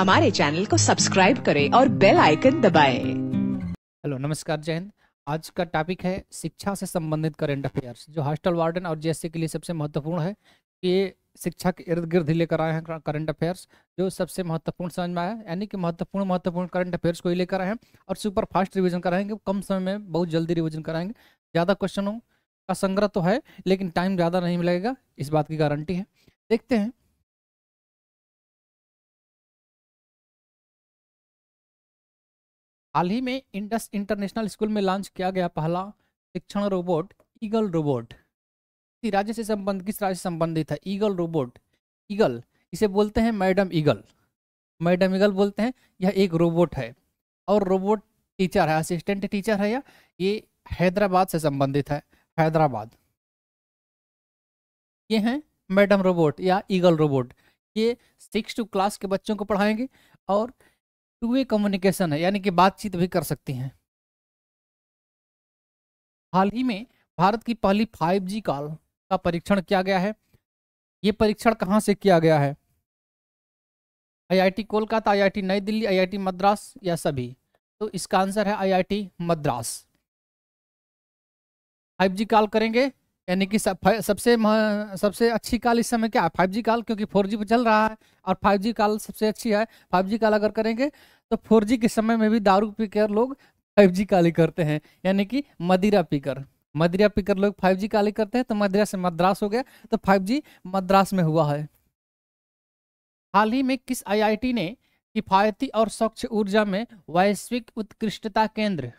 हमारे चैनल को सब्सक्राइब करें और बेल आइकन दबाएं। हेलो नमस्कार जैन आज का टॉपिक है शिक्षा से संबंधित करेंट अफेयर्स जो हॉस्टल वार्डन और जेएससी के लिए सबसे महत्वपूर्ण है ये शिक्षा के इर्द गिर्द लेकर आए हैं करंट अफेयर्स जो सबसे महत्वपूर्ण समझ में आया यानी कि महत्वपूर्ण महत्वपूर्ण करंट अफेयर्स को ही लेकर आए हैं और सुपर फास्ट रिविजन कराएंगे कम समय में बहुत जल्दी रिविजन कराएंगे ज़्यादा क्वेश्चनों का संग्रह तो है लेकिन टाइम ज़्यादा नहीं मिलेगा इस बात की गारंटी है देखते हैं हाल ही में इंडस इंटरनेशनल स्कूल में लॉन्च किया गया पहला शिक्षण रोबोट ईगल रोबोट राज्य से संबंध किस राज्य से संबंधित है ईगल रोबोट ईगल इसे बोलते हैं मैडम ईगल मैडम ईगल बोलते हैं यह एक रोबोट है और रोबोट टीचर है असिस्टेंट टीचर है या ये हैदराबाद से संबंधित है हैदराबाद ये हैं मैडम रोबोट या ईगल रोबोट ये सिक्स टू क्लास के बच्चों को पढ़ाएंगे और टू तो वे कम्युनिकेशन है यानी कि बातचीत भी कर सकती हैं हाल ही में भारत की पहली 5G कॉल का परीक्षण किया गया है ये परीक्षण कहाँ से किया गया है आईआईटी कोलकाता आईआईटी नई दिल्ली आईआईटी मद्रास या सभी तो इसका आंसर है आईआईटी मद्रास 5G कॉल करेंगे यानी कि सब, सबसे सबसे अच्छी काल इस समय क्या है फाइव जी काल क्योंकि फोर जी पे चल रहा है और फाइव जी काल सबसे अच्छी है फाइव जी काल अगर करेंगे तो फोर जी के समय में भी दारू पीकर लोग फाइव जी काली ही करते हैं यानी कि मदिरा पीकर मदिरा पीकर लोग फाइव जी काली करते हैं तो मदिरा से मद्रास हो गया तो फाइव जी मद्रास में हुआ है हाल ही में किस आईआईटी ने किफ़ायती और स्वच्छ ऊर्जा में वैश्विक उत्कृष्टता केंद्र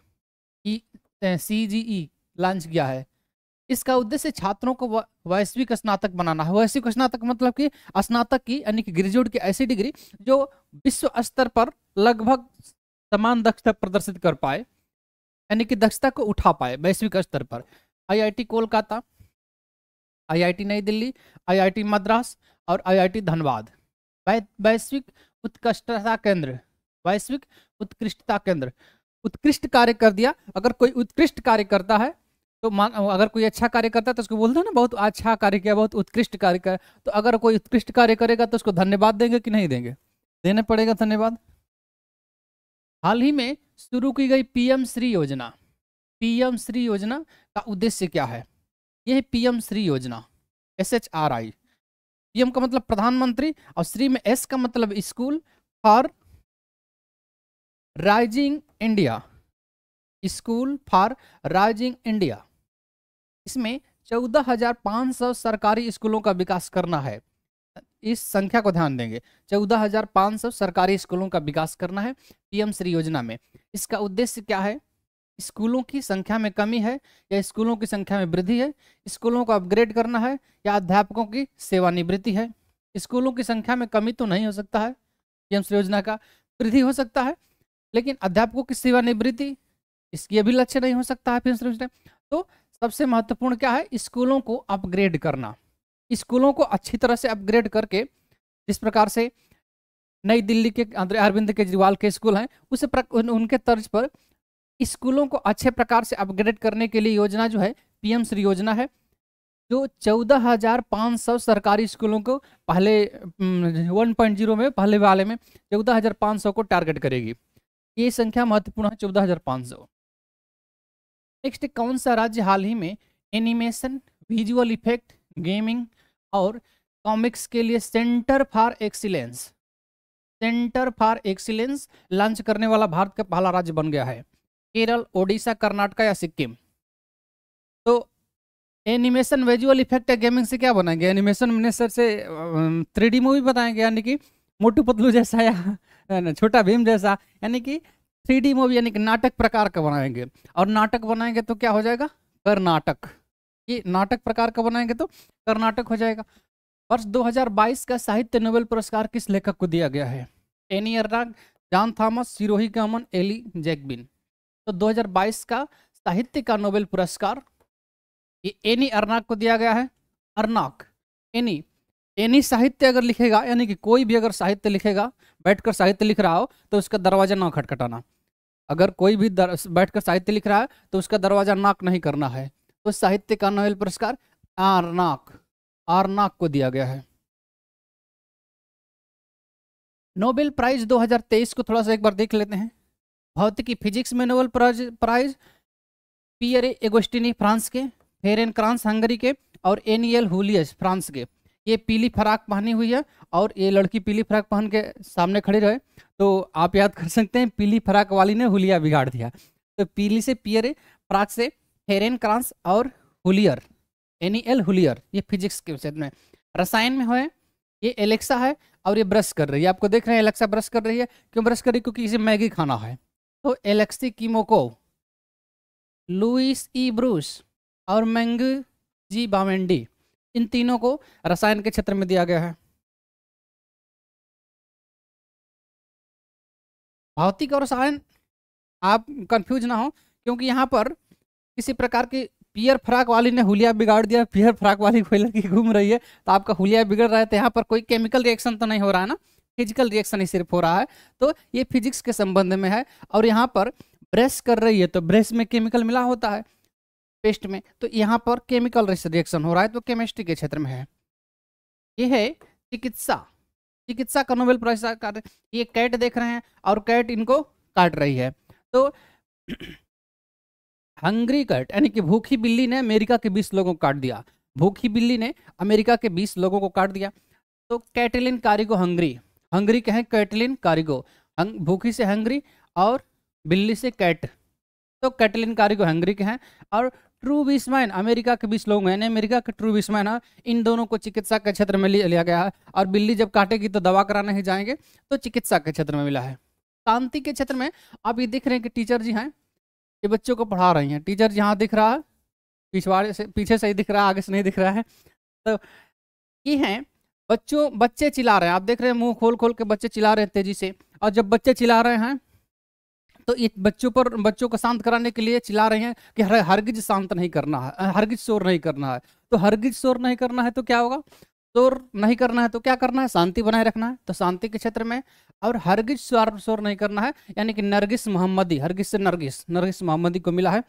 सी जी ई लॉन्च e, किया है इसका उद्देश्य छात्रों को वैश्विक स्नातक बनाना है वैश्विक स्नातक मतलब कि स्नातक की यानी कि ग्रेजुएट की ऐसी डिग्री जो विश्व स्तर पर लगभग समान दक्षता प्रदर्शित कर पाए यानी कि दक्षता को उठा पाए वैश्विक स्तर पर आईआईटी कोलकाता आईआईटी नई दिल्ली आईआईटी मद्रास और आईआईटी धनबाद वैश्विक उत्कृष्टता केंद्र वैश्विक उत्कृष्टता केंद्र उत्कृष्ट कार्य कर दिया अगर कोई उत्कृष्ट कार्य करता है तो अगर कोई अच्छा कार्य करता है तो उसको बोलते हैं ना बहुत अच्छा कार्य किया बहुत उत्कृष्ट कार्य कर तो अगर कोई उत्कृष्ट कार्य करेगा तो उसको धन्यवाद देंगे कि नहीं देंगे देना पड़ेगा धन्यवाद हाल ही में शुरू की गई पीएम श्री योजना पीएम श्री योजना का उद्देश्य क्या है यह पीएम श्री योजना S H R I PM का मतलब प्रधानमंत्री और श्री में एस का मतलब school for rising India school for rising India इसमें चौदह हजार पाँच सौ सरकारी स्कूलों का विकास करना है इस संख्या को ध्यान देंगे चौदह हजार पाँच सौ सरकारी स्कूलों का विकास करना है पीएम श्री योजना में इसका उद्देश्य क्या है स्कूलों की संख्या में कमी है या स्कूलों की संख्या में वृद्धि है स्कूलों को अपग्रेड करना है या अध्यापकों की सेवानिवृत्ति है स्कूलों की संख्या में कमी तो नहीं हो सकता है पीएम श्री योजना का वृद्धि हो सकता है लेकिन अध्यापकों की सेवानिवृत्ति इसकी अभी लक्ष्य नहीं हो सकता है पीएम श्री योजना तो सबसे महत्वपूर्ण क्या है स्कूलों को अपग्रेड करना स्कूलों को अच्छी तरह से अपग्रेड करके जिस प्रकार से नई दिल्ली के अरविंद केजरीवाल के स्कूल हैं उस उन, उनके तर्ज पर स्कूलों को अच्छे प्रकार से अपग्रेड करने के लिए योजना जो है पीएम श्री योजना है जो चौदह हजार पाँच सौ सरकारी स्कूलों को पहले वन पॉइंट जीरो में पहले वाले में चौदह हजार पाँच सौ को टारगेट करेगी ये संख्या महत्वपूर्ण है चौदह हजार पाँच सौ नेक्स्ट कौन सा राज्य हाल ही में एनिमेशन विजुअल इफेक्ट गेमिंग और कॉमिक्स के लिए centre for excellence centre for excellence launch करने वाला भारत का पहला राज्य बन गया है केरल ओडिशा कर्नाटका या सिक्किम तो एनिमेशन विजुअल इफेक्ट या गेमिंग से क्या बनाएंगे एनिमेशन मैंने सर से थ्री मूवी बताएंगे यानी कि मोटू पतलू जैसा या छोटा भीम जैसा यानी कि थ्री मूवी यानी कि नाटक प्रकार का बनाएंगे और नाटक बनाएंगे तो क्या हो जाएगा कर्नाटक ये नाटक प्रकार का बनाएंगे तो कर्नाटक हो जाएगा वर्ष 2022 का साहित्य नोबेल पुरस्कार किस लेखक को दिया गया है एनी अर्नाग जॉन थॉमस सिरोही कामन एली जैकबिन तो 2022 का साहित्य का नोबेल पुरस्कार ये एनी अर्नाक को दिया गया है अर्नाक एनी एनी साहित्य अगर लिखेगा यानी कि कोई भी अगर साहित्य लिखेगा बैठकर साहित्य लिख रहा हो तो उसका दरवाजा ना खटखटाना अगर कोई भी बैठकर साहित्य लिख रहा है तो उसका दरवाजा नाक नहीं करना है तो साहित्य का नोबेल पुरस्कार आर नाक को दिया गया है नोबेल प्राइज 2023 को थोड़ा सा एक बार देख लेते हैं भौतिकी फिजिक्स में Nobel prize Pierre Agostini France के फेरेन क्रांस हंगरी के और एनियल हुलियस फ्रांस के ये पीली फराक पहनी हुई है और ये लड़की पीली फ्राक पहन के सामने खड़ी रहे तो आप याद कर सकते हैं पीली फराक वाली ने हुलिया बिगाड़ दिया तो पीली से पियर फ्राक से हेरेन क्रांस और L'Huillier Anne L e L'Huillier ये फिजिक्स के क्षेत्र में रसायन में है ये एलेक्सा है और ये ब्रश कर रही है आपको देख रहे हैं एलेक्सा ब्रश कर रही है क्यों ब्रश कर रही है क्योंकि इसे मैगी खाना है तो Alexei Ekimov Louis E Brus और मैंग जी बामेंडी इन तीनों को रसायन के क्षेत्र में दिया गया है भौतिक और रसायन आप कंफ्यूज ना हो क्योंकि यहाँ पर किसी प्रकार की पियर फ्राक वाली ने हुलिया बिगाड़ दिया पियर फ्राक वाली कोई लड़की घूम रही है तो आपका हुलिया बिगड़ रहा है तो यहाँ पर कोई केमिकल रिएक्शन तो नहीं हो रहा है ना फिजिकल रिएक्शन ही सिर्फ हो रहा है तो ये फिजिक्स के संबंध में है और यहाँ पर ब्रश कर रही है तो ब्रश में केमिकल मिला होता है पेस्ट में तो यहाँ पर केमिकल रिएक्शन हो रहा है तो केमिस्ट्री के क्षेत्र में है ये है चिकित्सा चिकित्सा का नोबेल प्राइज पुरस्कार ये कैट देख रहे हैं और कैट इनको काट रही है तो हंग्री कैट यानी कि भूखी बिल्ली ने अमेरिका के बीस लोगों को काट दिया भूखी बिल्ली ने अमेरिका के बीस लोगों को काट दिया तो कैटलिन कारिगो हंग्री हंग्री कहें कैटलिन कारिगो हंग भूखी से हंग्री और बिल्ली से कैट तो कैटलिन कारिगो हंग्री के हैं और ट्रू विस्मैन अमेरिका के बीच लोग हैं अमेरिका के ट्रू विस्मैन है इन दोनों को चिकित्सा के क्षेत्र में लिया गया है और बिल्ली जब काटेगी तो दवा कराने ही जाएंगे तो चिकित्सा के क्षेत्र में मिला है शांति के क्षेत्र में आप ये देख रहे हैं कि टीचर जी हैं ये बच्चों को पढ़ा रही हैं टीचर यहाँ दिख रहा है पिछवाड़े से पीछे से ही दिख रहा है आगे से नहीं दिख रहा है तो ये हैं बच्चों बच्चे चिल्ला रहे हैं आप देख रहे हैं मुंह खोल खोल के बच्चे चिल्ला रहे हैं तेजी से और जब बच्चे चिल्ला रहे हैं तो एक बच्चों पर बच्चों को शांत कराने के लिए चिल्ला रहे हैं कि हर हरगिज शांत नहीं करना है हरगिज शोर नहीं करना है तो हरगिज शोर नहीं करना है तो क्या होगा शोर नहीं करना है तो क्या करना है शांति बनाए रखना है तो शांति के क्षेत्र में और हरगिज शोर नहीं करना है यानी कि नरगिस मोहम्मदी हरगिज से नरगिस नरगिस मोहम्मदी को मिला है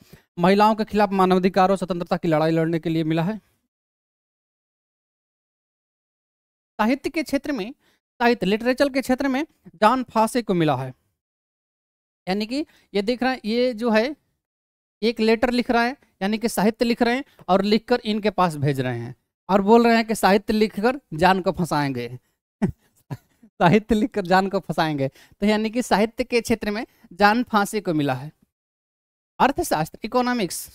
महिलाओं के खिलाफ मानवाधिकार और स्वतंत्रता की लड़ाई लड़ने के लिए मिला है साहित्य के क्षेत्र में साहित्य लिटरेचर के क्षेत्र में जान फांसे को मिला है यानी कि ये देख रहा है ये जो है एक लेटर लिख रहा है यानी कि साहित्य लिख रहे हैं और लिखकर इनके पास भेज रहे हैं और बोल रहे हैं कि साहित्य लिखकर जान को फंसाएंगे साहित्य लिखकर जान को फंसाएंगे तो यानी कि साहित्य के क्षेत्र में जान फांसी को मिला है अर्थशास्त्र इकोनॉमिक्स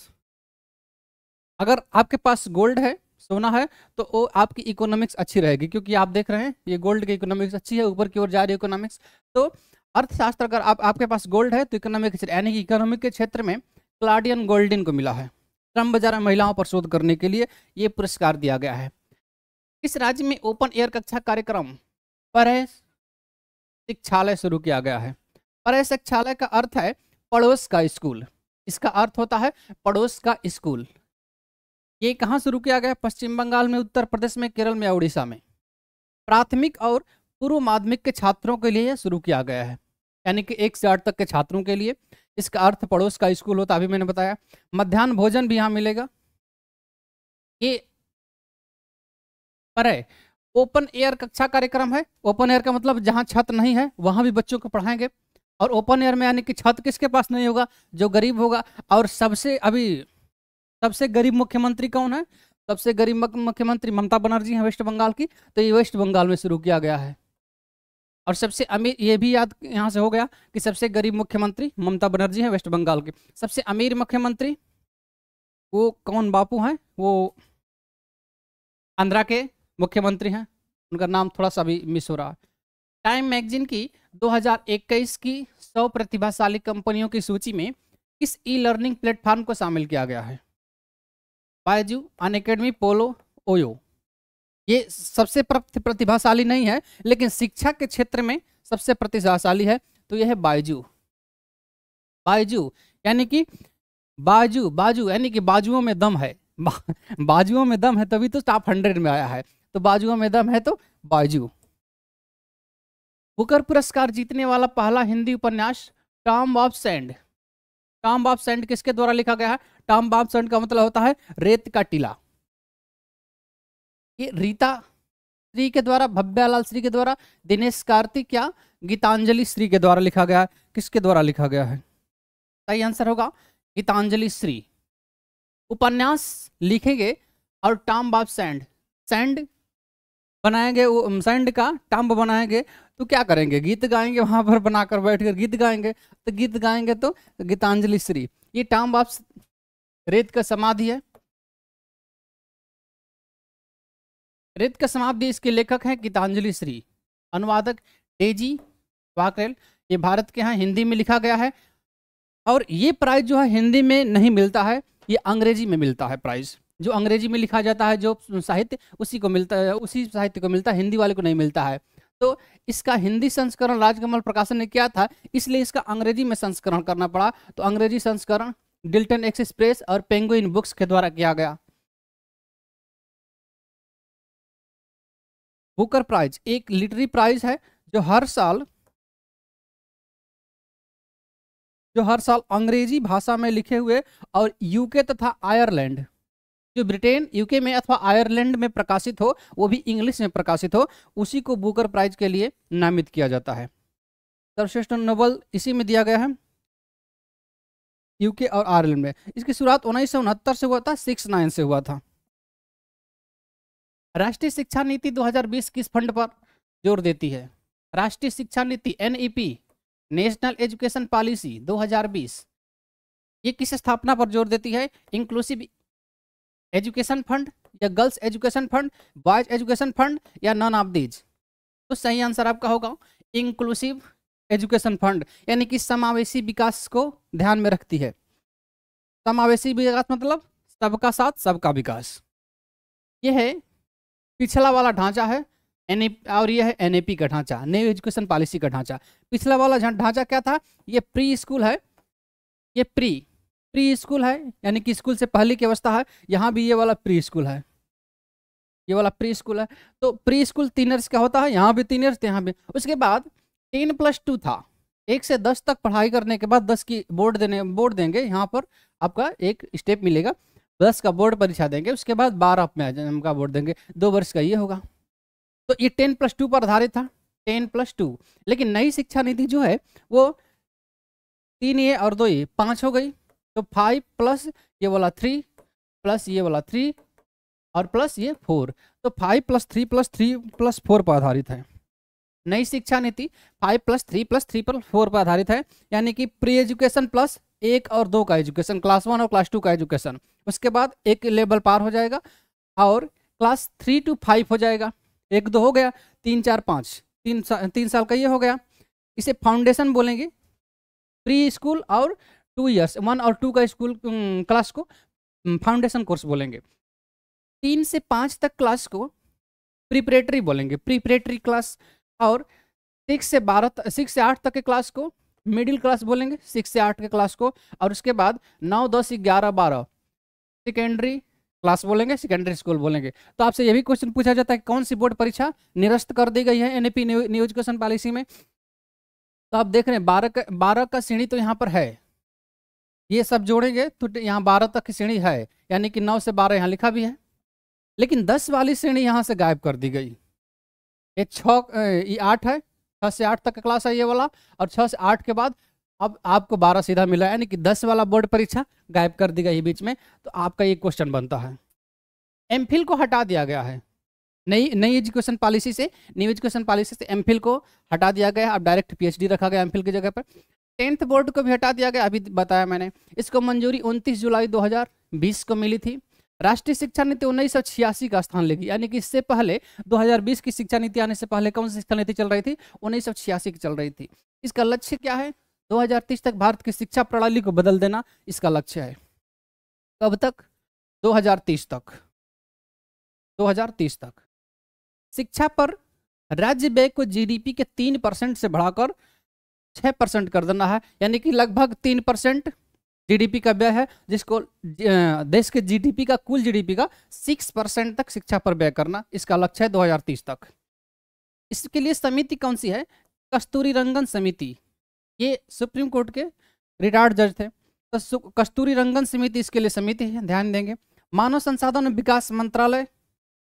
अगर आपके पास गोल्ड है सोना है तो वो आपकी इकोनॉमिक्स अच्छी रहेगी क्योंकि आप देख रहे हैं ये गोल्ड की इकोनॉमिक्स अच्छी है ऊपर की ओर जा रही है इकोनॉमिक्स तो अर्थशास्त्र अगर आप आपके पास गोल्ड है तो इकोनॉमिक यानी कि इकोनॉमिक के क्षेत्र में क्लाडियन गोल्डिन को मिला है श्रम बाजार में महिलाओं पर शोध करने के लिए ये पुरस्कार दिया गया है इस राज्य में ओपन एयर कक्षा कार्यक्रम पर शिक्षालय शुरू किया गया है पर शिक्षालय का अर्थ है पड़ोस का स्कूल इसका अर्थ होता है पड़ोस का स्कूल ये कहाँ शुरू किया गया पश्चिम बंगाल में उत्तर प्रदेश में केरल में उड़ीसा में प्राथमिक और पूर्व माध्यमिक के छात्रों के लिए शुरू किया गया है यानी कि एक से आठ तक के छात्रों के लिए इसका अर्थ पड़ोस का स्कूल होता अभी मैंने बताया मध्यान्ह भोजन भी यहाँ मिलेगा ये पर है ओपन एयर कक्षा कार्यक्रम है ओपन एयर का मतलब जहाँ छत नहीं है वहाँ भी बच्चों को पढ़ाएंगे और ओपन एयर में यानी कि छत किसके पास नहीं होगा जो गरीब होगा और सबसे अभी सबसे गरीब मुख्यमंत्री कौन है सबसे गरीब मुख्यमंत्री ममता बनर्जी हैं वेस्ट बंगाल की तो ये वेस्ट बंगाल में शुरू किया गया है और सबसे अमीर ये भी याद यहाँ से हो गया कि सबसे गरीब मुख्यमंत्री ममता बनर्जी है वेस्ट बंगाल के सबसे अमीर मुख्यमंत्री वो कौन बापू हैं वो आंध्रा के मुख्यमंत्री हैं उनका नाम थोड़ा सा भी मिस हो रहा है टाइम मैगजीन की 2021 की 100 प्रतिभाशाली कंपनियों की सूची में किस ई लर्निंग प्लेटफॉर्म को शामिल किया गया है बायजू अन पोलो ओयो ये सबसे प्रतिभाशाली नहीं है लेकिन शिक्षा के क्षेत्र में सबसे प्रतिभाशाली है तो यह है बायजू बायजू यानी कि बाजू बाजू यानी कि बाजुओं में दम है बाजुओं में दम है तभी तो टॉप हंड्रेड में आया है तो बाजुओं में दम है तो बाजू बुकर पुरस्कार जीतने वाला पहला हिंदी उपन्यास tomb of sand tomb of sand किसके द्वारा लिखा गया है टॉम बॉब सैंड का मतलब होता है रेत का टीला ये रीता श्री के द्वारा भव्यालाल श्री के द्वारा दिनेश कार्तिक या गीतांजलि श्री के द्वारा लिखा गया है किसके द्वारा लिखा गया है सही आंसर होगा गीतांजलि श्री उपन्यास लिखेंगे और टाम बाप सैंड सैंड बनाएंगे वो सैंड का टम्ब बनाएंगे तो क्या करेंगे गीत गाएंगे वहां पर बनाकर बैठ कर गीत गाएंगे तो गीत गाएंगे तो गीतांजलि श्री ये टाम बाप रेत का समाधि है रेत का समाप्ति इसके लेखक हैं गीतांजलि श्री अनुवादक डेजी वाकरेल ये भारत के यहाँ हिंदी में लिखा गया है और ये प्राइज जो है हिंदी में नहीं मिलता है ये अंग्रेजी में मिलता है प्राइज जो अंग्रेजी में लिखा जाता है जो साहित्य उसी को मिलता है उसी साहित्य को मिलता है हिंदी वाले को नहीं मिलता है तो इसका हिंदी संस्करण राजकमल प्रकाशन ने किया था इसलिए इसका अंग्रेजी में संस्करण करना पड़ा तो अंग्रेजी संस्करण डिल्टन एक्सप्रेस और पेंगुइन बुक्स के द्वारा किया गया बुकर प्राइज एक लिटरी प्राइज है जो हर साल जो हर साल अंग्रेजी भाषा में लिखे हुए और यूके तथा आयरलैंड जो ब्रिटेन यूके में अथवा आयरलैंड में प्रकाशित हो वो भी इंग्लिश में प्रकाशित हो उसी को बुकर प्राइज के लिए नामित किया जाता है सर्वश्रेष्ठ नोबल इसी में दिया गया है यूके और आयरलैंड में इसकी शुरुआत उन्नीस से हुआ था सिक्स नाइन से हुआ था राष्ट्रीय शिक्षा नीति 2020 किस फंड पर जोर देती है राष्ट्रीय शिक्षा नीति एनईपी नेशनल एजुकेशन पॉलिसी 2020 ये किस स्थापना पर जोर देती है इंक्लूसिव एजुकेशन फंड या girls education fund boys education fund या नॉन ऑफ दीज तो सही आंसर आपका होगा इंक्लूसिव एजुकेशन फंड यानी कि समावेशी विकास को ध्यान में रखती है समावेशी विकास मतलब सबका साथ सबका विकास यह है पिछला वाला ढांचा है एन और यह है एन का ढांचा न्यू एजुकेशन पॉलिसी का ढांचा पिछला वाला ढांचा क्या था ये प्री स्कूल है ये प्री प्री स्कूल है यानी कि स्कूल से पहले की अवस्था है यहाँ भी ये वाला प्री स्कूल है ये वाला प्री स्कूल है तो प्री स्कूल तीन ईयर्स का होता है यहाँ भी तीन ईयर्स यहाँ भी उसके बाद टेन प्लस टू था एक से दस तक पढ़ाई करने के बाद दस की बोर्ड देने बोर्ड देंगे यहाँ पर आपका एक स्टेप मिलेगा दस का बोर्ड परीक्षा देंगे उसके बाद बारह में हम का बोर्ड देंगे दो वर्ष का ये होगा तो ये टेन प्लस टू पर आधारित था टेन प्लस टू लेकिन नई शिक्षा नीति जो है वो तीन ये और दो ये पाँच हो गई तो फाइव प्लस ये वाला थ्री प्लस ये वाला थ्री और प्लस ये फोर तो five plus three plus three plus four पर आधारित है नई शिक्षा नीति five plus three plus three plus four पर आधारित है यानी कि प्री एजुकेशन प्लस एक और दो का एजुकेशन क्लास वन और क्लास टू का एजुकेशन उसके बाद एक लेवल पार हो जाएगा और क्लास थ्री टू फाइव हो जाएगा एक दो हो गया तीन चार पाँच तीन सा, तीन साल का ये हो गया इसे फाउंडेशन बोलेंगे प्री स्कूल और टू ईयर्स वन और टू का स्कूल क्लास को फाउंडेशन कोर्स बोलेंगे तीन से पाँच तक क्लास को प्रिपरेटरी बोलेंगे प्रिपरेटरी क्लास और सिक्स से बारह सिक्स से आठ तक के क्लास को मिडिल क्लास बोलेंगे सिक्स से आठ के क्लास को और उसके बाद नौ दस ग्यारह बारह सेकेंडरी क्लास बोलेंगे सेकेंडरी स्कूल बोलेंगे तो आपसे ये भी क्वेश्चन पूछा जाता है कौन सी बोर्ड परीक्षा निरस्त कर दी गई है एनएपी न्यू एजुकेशन पॉलिसी में तो आप देख रहे हैं बारह का बारह का सीढ़ी तो यहाँ पर है ये सब जोड़ेंगे तो यहाँ बारह तक की श्रेणी है यानी कि नौ से बारह यहाँ लिखा भी है लेकिन दस वाली श्रेणी यहाँ से गायब कर दी गई ये छ ये आठ है छः से आठ तक का क्लास है ये वाला और छः से आठ के बाद अब आपको बारह सीधा मिला यानी कि दस वाला बोर्ड परीक्षा गायब कर दी गई बीच में तो आपका ये क्वेश्चन बनता है एम को हटा दिया गया है नई नई एजुकेशन पॉलिसी से न्यू एजुकेशन पॉलिसी से एम को हटा दिया गया अब डायरेक्ट पी रखा गया एम की जगह पर टेंथ बोर्ड को भी हटा दिया गया अभी बताया मैंने इसको मंजूरी उनतीस जुलाई दो को मिली थी राष्ट्रीय शिक्षा नीति उन्नीस सौ छियासी का स्थान लेगी यानी कि इससे पहले 2020 की शिक्षा नीति आने से पहले कौन सी शिक्षा नीति चल रही थी उन्नीस सौ छियासी की चल रही थी इसका लक्ष्य क्या है 2030 तक भारत की शिक्षा प्रणाली को बदल देना इसका लक्ष्य है कब तक 2030 तक 2030 तक शिक्षा पर राज्य व्यय को जीडीपी के तीन परसेंट से बढ़ाकर छः परसेंट कर देना है यानी कि लगभग तीन परसेंट जीडीपी का व्यय है जिसको देश के जीडीपी का कुल जीडीपी का सिक्स परसेंट तक शिक्षा पर व्यय करना इसका लक्ष्य है दो तक इसके लिए समिति कौन सी है कस्तूरी रंगन समिति ये सुप्रीम कोर्ट के रिटायर्ड जज थे तो कस्तूरी रंगन समिति इसके लिए समिति है ध्यान देंगे मानव संसाधन विकास मंत्रालय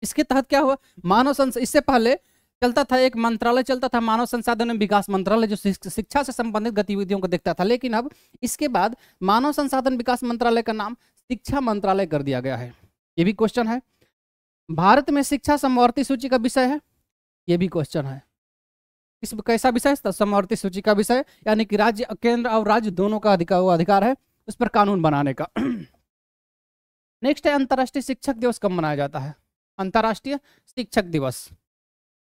इसके तहत क्या हुआ मानव संस इससे पहले चलता था एक मंत्रालय चलता था मानव संसाधन विकास मंत्रालय जो शिक्षा से संबंधित गतिविधियों को देखता था लेकिन अब इसके बाद मानव संसाधन विकास मंत्रालय का नाम शिक्षा मंत्रालय कर दिया गया है ये भी क्वेश्चन है भारत में शिक्षा समवर्ती सूची का विषय है ये भी क्वेश्चन है किस कैसा विषय समवर्ती सूची का विषय यानी कि राज्य केंद्र और राज्य दोनों का अधिकार अधिकार है उस पर कानून बनाने का नेक्स्ट है अंतर्राष्ट्रीय शिक्षक दिवस कब मनाया जाता है अंतर्राष्ट्रीय शिक्षक दिवस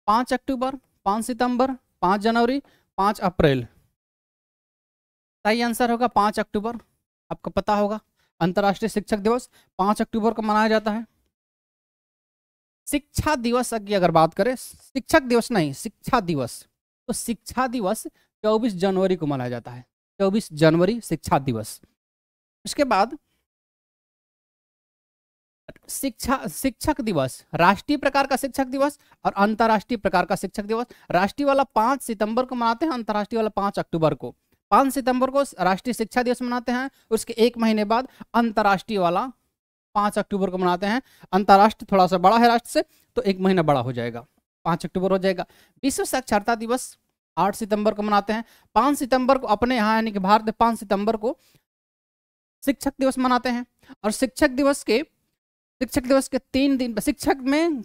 पाँच अक्टूबर पाँच सितंबर पाँच जनवरी पाँच अप्रैल सही आंसर होगा पाँच अक्टूबर आपको पता होगा अंतर्राष्ट्रीय शिक्षक दिवस पाँच अक्टूबर को मनाया जाता है शिक्षा दिवस की अगर बात करें शिक्षक दिवस नहीं शिक्षा दिवस तो शिक्षा दिवस चौबीस जनवरी को मनाया जाता है चौबीस जनवरी शिक्षा दिवस उसके बाद शिक्षा शिक्षक दिवस राष्ट्रीय प्रकार का शिक्षक दिवस और अंतर्राष्ट्रीय प्रकार का शिक्षक दिवस राष्ट्रीय वाला पांच सितंबर को मनाते हैं अंतर्राष्ट्रीय वाला पांच अक्टूबर को पांच सितंबर को राष्ट्रीय शिक्षा दिवस मनाते हैं उसके एक महीने बाद अंतर्राष्ट्रीय वाला पांच अक्टूबर को मनाते हैं अंतर्राष्ट्रीय थोड़ा सा बड़ा है राष्ट्र से तो एक महीना बड़ा हो जाएगा पाँच अक्टूबर हो जाएगा विश्व साक्षरता दिवस आठ सितंबर को मनाते हैं पाँच सितंबर को अपने यहाँ यानी कि भारत पांच पाँच सितंबर को शिक्षक दिवस मनाते हैं और शिक्षक दिवस के शिक्षक दिवस के तीन दिन शिक्षक में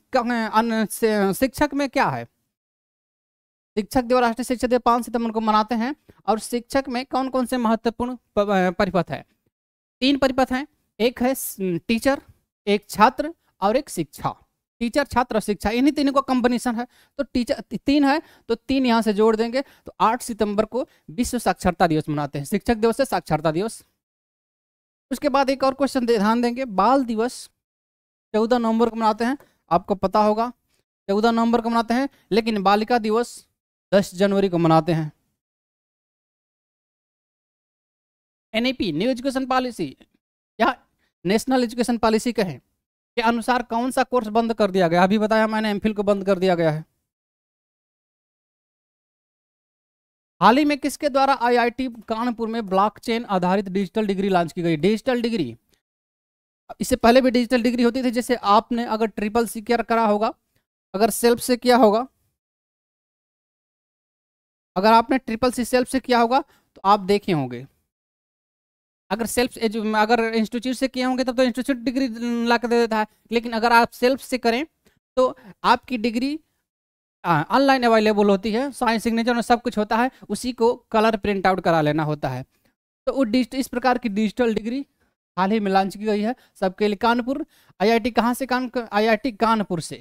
शिक्षक में क्या है शिक्षक दिवस राष्ट्रीय शिक्षक दिवस पाँच सितंबर को मनाते हैं और शिक्षक में कौन कौन से महत्वपूर्ण परिपथ है तीन परिपथ हैं एक है टीचर एक छात्र और एक शिक्षा टीचर छात्र शिक्षा इन्हीं तीनों का कॉम्बिनेशन है तो टीचर तीन है तो तीन यहाँ से जोड़ देंगे तो आठ सितंबर को विश्व साक्षरता दिवस मनाते हैं शिक्षक दिवस से साक्षरता दिवस उसके बाद एक और क्वेश्चन ध्यान देंगे बाल दिवस चौदह नवंबर को मनाते हैं आपको पता होगा चौदह नवंबर को मनाते हैं लेकिन बालिका दिवस दस जनवरी को मनाते हैं एनएपी न्यू एजुकेशन पॉलिसी या नेशनल एजुकेशन पॉलिसी कहें के अनुसार कौन सा कोर्स बंद कर दिया गया अभी बताया मैंने एम को बंद कर दिया गया है हाल ही में किसके द्वारा आईआईटी कानपुर में ब्लॉकचेन आधारित डिजिटल डिग्री लॉन्च की गई डिजिटल डिग्री इससे पहले भी डिजिटल डिग्री होती थी जैसे आपने अगर ट्रिपल सिक्योर करा होगा अगर सेल्फ से किया होगा अगर आपने ट्रिपल सी सेल्फ से किया होगा तो आप देखे होंगे अगर सेल्फ अगर इंस्टीट्यूट से किए होंगे तब तो इंस्टीट्यूट डिग्री ला कर दे देता है लेकिन अगर आप सेल्फ से करें तो आपकी डिग्री ऑनलाइन अवेलेबल होती है साइन सिग्नेचर में सब कुछ होता है उसी को कलर प्रिंट आउट करा लेना होता है तो वो डिजिटल इस प्रकार की डिजिटल डिग्री हाल ही में लॉन्च की गई है सबके लिए कानपुर आईआईटी कहाँ से कान आईआईटी कानपुर से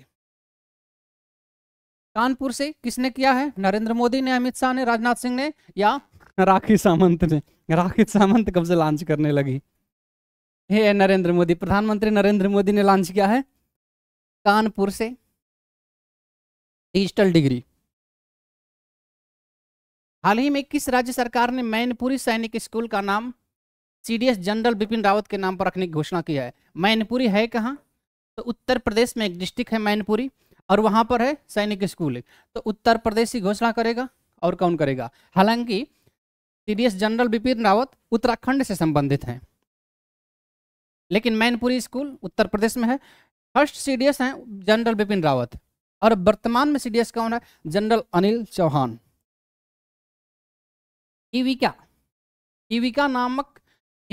कानपुर से किसने किया है नरेंद्र मोदी ने अमित शाह ने राजनाथ सिंह ने या राखी सामंत ने राखी सामंत कब से लॉन्च करने लगी हे नरेंद्र मोदी प्रधानमंत्री नरेंद्र मोदी ने लॉन्च किया है कानपुर से डिजिटल डिग्री हाल ही में किस राज्य सरकार ने मैनपुरी सैनिक स्कूल का नाम सीडीएस जनरल बिपिन रावत के नाम पर रखने की घोषणा की है मैनपुरी है कहाँ तो उत्तर प्रदेश में एक डिस्ट्रिक्ट है मैनपुरी और वहां पर है सैनिक स्कूल तो उत्तर प्रदेश ही घोषणा करेगा और कौन करेगा हालांकि टीडीएस जनरल बिपिन रावत उत्तराखंड से संबंधित हैं लेकिन मैनपुरी स्कूल उत्तर प्रदेश में है फर्स्ट सीडीएस हैं जनरल बिपिन रावत और वर्तमान में सीडीएस कौन है जनरल अनिल चौहान इविका इविका नामक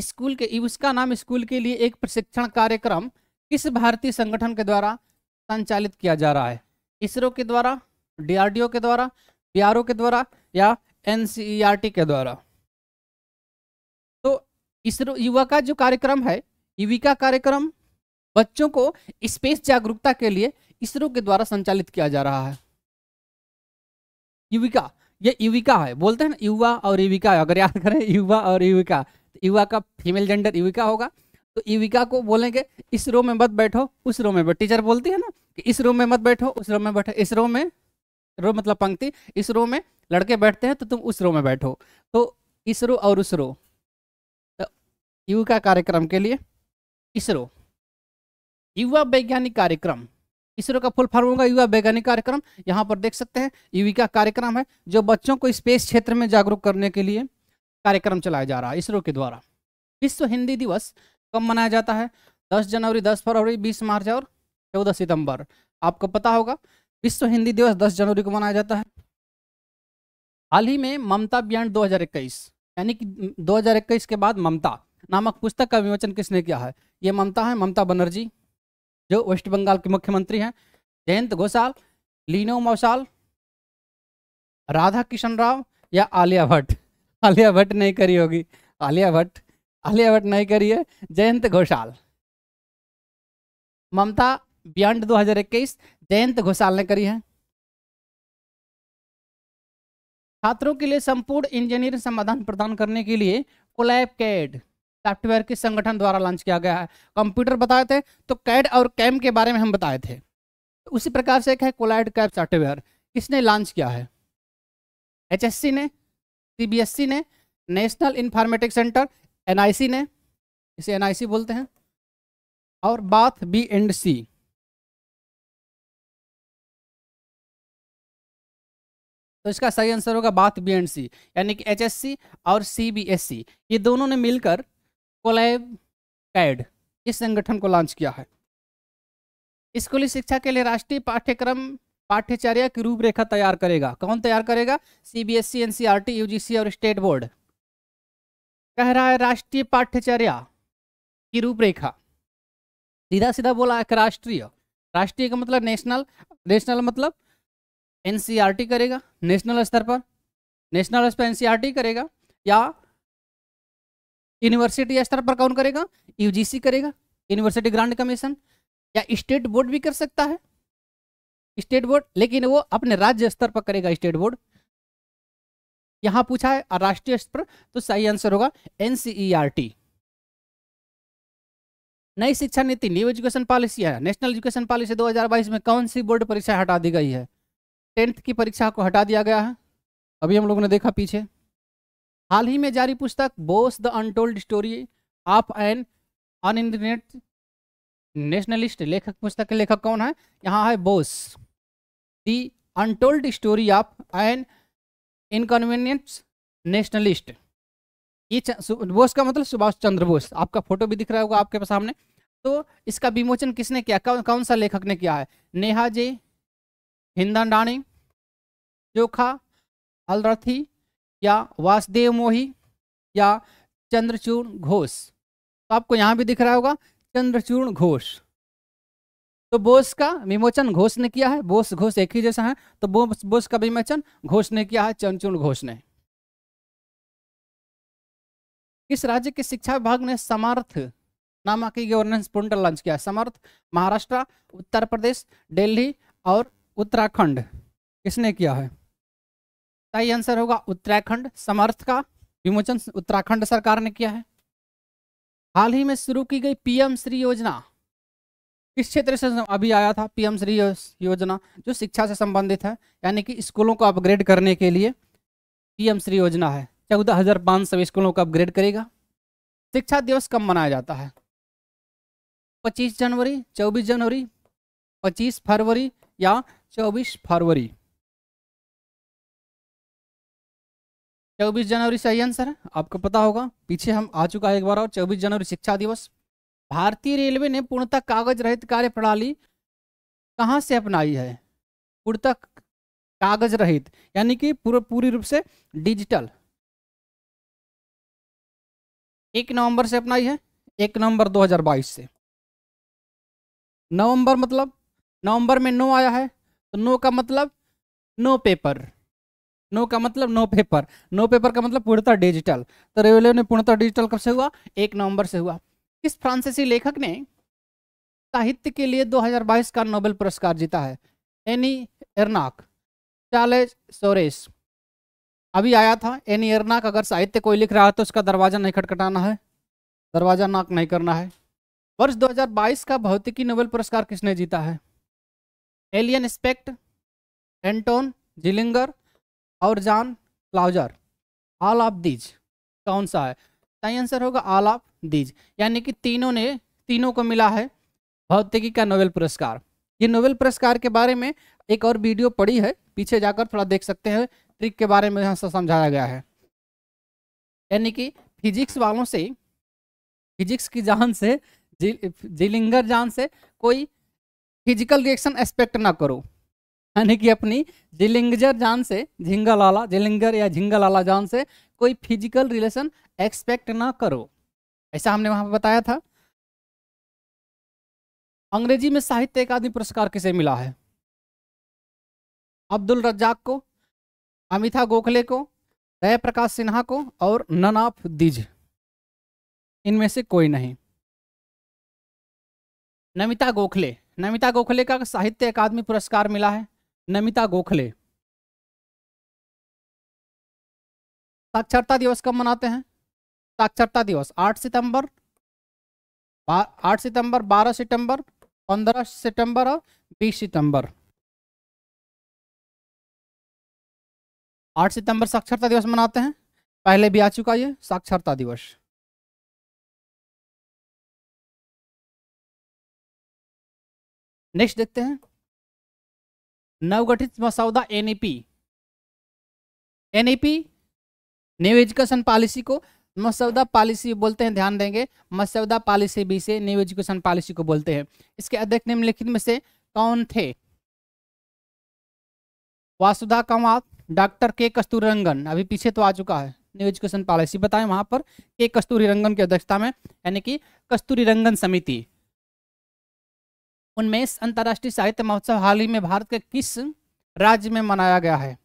स्कूल के इविस्का नाम स्कूल के लिए एक प्रशिक्षण कार्यक्रम किस भारतीय संगठन के द्वारा संचालित किया जा रहा है इसरो के द्वारा डीआरडीओ के द्वारा बी के द्वारा या एनसीईआरटी के द्वारा इसरो युवा का जो कार्यक्रम है युविका कार्यक्रम बच्चों को स्पेस जागरूकता के लिए इसरो के द्वारा संचालित किया जा रहा है युविका ये युविका है बोलते हैं ना युवा और युविका अगर याद करें युवा और युविका तो युवा का फीमेल जेंडर युविका होगा तो युविका को बोलेंगे इस रो में मत बैठो उस रो में बैठो टीचर बोलती है ना कि इस रो में मत बैठो उस रो में बैठो इस रो में रो मतलब पंक्ति इस रो में लड़के बैठते हैं तो तुम उस रो में बैठो तो इस रो और उस रो युवा कार्यक्रम के लिए इसरो युवा वैज्ञानिक कार्यक्रम इसरो का फुल फॉर्म होगा युवा वैज्ञानिक कार्यक्रम यहाँ पर देख सकते हैं युविका कार्यक्रम है जो बच्चों को स्पेस क्षेत्र में जागरूक करने के लिए कार्यक्रम चलाया जा रहा है इसरो के द्वारा विश्व हिंदी दिवस कब मनाया जाता है दस जनवरी दस फरवरी बीस मार्च और चौदह सितंबर आपको पता होगा विश्व हिंदी दिवस दस जनवरी को मनाया जाता है हाल ही में ममता अभियान दो यानी कि दो के बाद ममता नामक पुस्तक का विमोचन किसने किया है ये ममता है ममता बनर्जी जो वेस्ट बंगाल के मुख्यमंत्री हैं जयंत घोषाल लीनो मौसाल राधा किशन राव या आलिया भट्ट आलिया भट्ट नहीं करी होगी आलिया भट्ट आलिया भट्ट नहीं करी है जयंत घोषाल ममता बियॉन्ड 2021 जयंत घोषाल ने करी है छात्रों के लिए संपूर्ण इंजीनियरिंग समाधान प्रदान करने के लिए कोलैब कैड सॉफ्टवेयर किस संगठन द्वारा लॉन्च किया गया है कंप्यूटर बताए थे तो कैड और कैम के बारे में हम बताए थे उसी प्रकार से एक है कोलाइड कैप सॉफ्टवेयर किसने लॉन्च किया है एचएससी ने सीबीएसई ने नेशनल इंफॉर्मेटिक सेंटर एनआईसी ने इसे एनआईसी बोलते हैं और बाथ बी एंड सी तो इसका सही आंसर होगा बाथ बी एंड सी यानी कि एचएससी और सीबीएसई ये दोनों ने मिलकर कोलैब इस संगठन को लॉन्च किया है स्कूली शिक्षा के लिए राष्ट्रीय पाठ्यक्रम पाठ्यचर्या की रूपरेखा तैयार करेगा कौन तैयार करेगा सीबीएसई एनसीईआरटी यूजीसी और स्टेट बोर्ड कह रहा है राष्ट्रीय पाठ्यचर्या की रूपरेखा सीधा सीधा बोला है राष्ट्रीय राष्ट्रीय का मतलब नेशनल नेशनल मतलब एनसीईआरटी e करेगा नेशनल स्तर पर नेशनल स्तर पर एनसीईआरटी e करेगा या यूनिवर्सिटी स्तर पर कौन करेगा यूजीसी करेगा यूनिवर्सिटी ग्रांड कमीशन या स्टेट बोर्ड भी कर सकता है स्टेट बोर्ड लेकिन वो अपने राज्य स्तर पर करेगा स्टेट बोर्ड यहाँ पूछा है राष्ट्रीय स्तर तो सही आंसर होगा एनसीईआरटी e नई शिक्षा नीति न्यू एजुकेशन पॉलिसी है नेशनल एजुकेशन पॉलिसी 2022 में कौन सी बोर्ड परीक्षा हटा दी गई है टेंथ की परीक्षा को हटा दिया गया है अभी हम लोगों ने देखा पीछे हाल ही में जारी पुस्तक Bose the untold story of an inconvenient nationalist लेखक पुस्तक के लेखक कौन है यहाँ है Bose the untold story of an inconvenient nationalist ये बोस का मतलब सुभाष चंद्र बोस आपका फोटो भी दिख रहा होगा आपके सामने तो इसका विमोचन किसने किया कौन कौन सा लेखक ने किया है नेहा जे हिंदा डाणी जोखा अलरथी या वासुदेव मोही या चंद्रचूर्ण घोष तो आपको यहाँ भी दिख रहा होगा चंद्रचूर्ण घोष तो बोस का विमोचन घोष ने किया है बोस घोष एक ही जैसा है तो बोस बोस का विमोचन घोष ने किया है चंद्रचूर्ण घोष ने इस राज्य के शिक्षा विभाग ने समर्थ नामक गवर्नेंस पोर्टल लॉन्च किया समर्थ महाराष्ट्र उत्तर प्रदेश दिल्ली और उत्तराखंड किसने किया है इसका ही आंसर होगा उत्तराखंड समर्थ का विमोचन उत्तराखंड सरकार ने किया है हाल ही में शुरू की गई पीएम श्री योजना किस क्षेत्र से अभी आया था पीएम श्री योजना जो शिक्षा से संबंधित है यानी कि स्कूलों को अपग्रेड करने के लिए पीएम श्री योजना है चौदह हजार पांच सौ स्कूलों को अपग्रेड करेगा शिक्षा दिवस कब मनाया जाता है पच्चीस जनवरी चौबीस जनवरी पच्चीस फरवरी या चौबीस फरवरी चौबीस जनवरी सही आंसर है आपको पता होगा पीछे हम आ चुका है एक बार और चौबीस जनवरी शिक्षा दिवस भारतीय रेलवे ने पूर्णतः कागज रहित कार्य प्रणाली कहाँ से अपनाई है पूर्णतः कागज रहित यानी कि पूरे पूरी रूप से डिजिटल एक नवंबर से अपनाई है एक नवंबर 2022 से नवंबर मतलब नवंबर में नो आया है तो नो का मतलब नो पेपर नो का मतलब नो पेपर नो पेपर का मतलब पूर्णतः डिजिटल तो रेवेलो ने पूर्णतः डिजिटल कब से हुआ एक नवंबर से हुआ किस फ्रांसीसी लेखक ने साहित्य के लिए 2022 का नोबेल पुरस्कार जीता है एनी एरनाक चार्लेज सोरेस अभी आया था एनी एरनाक अगर साहित्य कोई लिख रहा है तो उसका दरवाज़ा नहीं खटखटाना है दरवाज़ा नाक नहीं करना है वर्ष 2022 का भौतिकी नोबेल पुरस्कार किसने जीता है एलियन स्पेक्ट एंटोन जिलिंगर और जान क्लाउजर आल ऑफ दीज कौन सा है सही आंसर होगा आल ऑफ दीज यानी कि तीनों ने तीनों को मिला है भौतिकी का नोबेल पुरस्कार ये नोबेल पुरस्कार के बारे में एक और वीडियो पड़ी है पीछे जाकर थोड़ा देख सकते हैं ट्रिक के बारे में यहाँ से समझाया गया है यानी कि फिजिक्स वालों से फिजिक्स की जान से जिलिंगर जान से कोई फिजिकल रिएक्शन एक्सपेक्ट ना करो यानी कि अपनी जिलिंगजर जान से झिंगा लाला जिलिंगर या झिंगा लाला जान से कोई फिजिकल रिलेशन एक्सपेक्ट ना करो ऐसा हमने वहां पर बताया था अंग्रेजी में साहित्य अकादमी पुरस्कार किसे मिला है अब्दुल रज्जाक को अमिता गोखले को जयप्रकाश प्रकाश सिन्हा को और ननाफ दिज इनमें से कोई नहीं नमिता गोखले नमिता गोखले का साहित्य अकादमी पुरस्कार मिला है नमिता गोखले साक्षरता दिवस कब मनाते हैं साक्षरता दिवस 8 सितंबर 8 सितंबर 12 सितंबर 15 सितंबर और 20 सितंबर 8 सितंबर साक्षरता दिवस मनाते हैं पहले भी आ चुका ये साक्षरता दिवस नेक्स्ट देखते हैं नवगठित मसौदा NEP NEP new education policy को मसौदा पॉलिसी बोलते हैं ध्यान देंगे मसौदा पॉलिसी बी से न्यू एजुकेशन पॉलिसी को बोलते हैं इसके अध्यक्ष निम्नलिखित में से कौन थे वासुदा कंवात डॉक्टर के कस्तूरी रंगन अभी पीछे तो आ चुका है न्यू एजुकेशन पॉलिसी बताएं वहां पर के कस्तूरी रंगन की अध्यक्षता में यानी कि कस्तूरी रंगन समिति उनमें अंतर्राष्ट्रीय साहित्य महोत्सव हाल ही में भारत के किस राज्य में मनाया गया है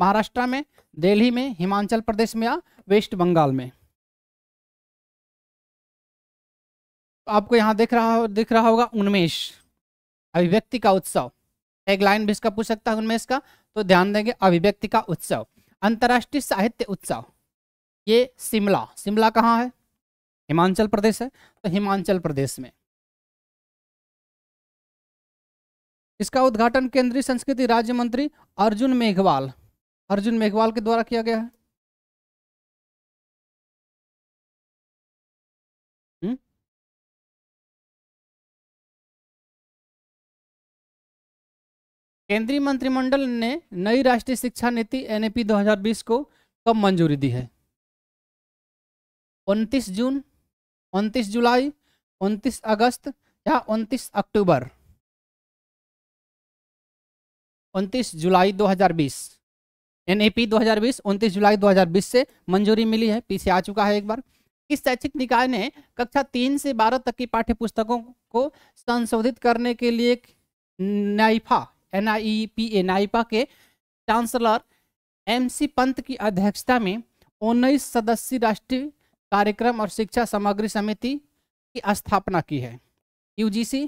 महाराष्ट्र में दिल्ली में हिमाचल प्रदेश में या वेस्ट बंगाल में आपको यहाँ दिख रहा दिख रहा होगा उन्मेष अभिव्यक्ति का उत्सव एक लाइन भी इसका पूछ सकता है उन्मेष का तो ध्यान देंगे अभिव्यक्ति का उत्सव अंतर्राष्ट्रीय साहित्य उत्सव ये शिमला शिमला कहाँ है हिमाचल प्रदेश है तो हिमाचल प्रदेश में इसका उद्घाटन केंद्रीय संस्कृति राज्य मंत्री अर्जुन मेघवाल अर्जुन मेघवाल के द्वारा किया गया है हम्म? केंद्रीय मंत्रिमंडल ने नई राष्ट्रीय शिक्षा नीति एनएपी 2020 को कब मंजूरी दी है 29 जून 29 जुलाई 29 अगस्त या 29 अक्टूबर उनतीस जुलाई 2020 एनएपी 2020 उनतीस जुलाई 2020 से मंजूरी मिली है पीछे आ चुका है एक बार इस शैक्षिक निकाय ने कक्षा तीन से बारह तक की पाठ्य पुस्तकों को संशोधित करने के लिए नाइफा एन आई पी ए नाइफा के चांसलर एम सी पंत की अध्यक्षता में उन्नीस सदस्यीय राष्ट्रीय कार्यक्रम और शिक्षा सामग्री समिति की स्थापना की है यूजीसी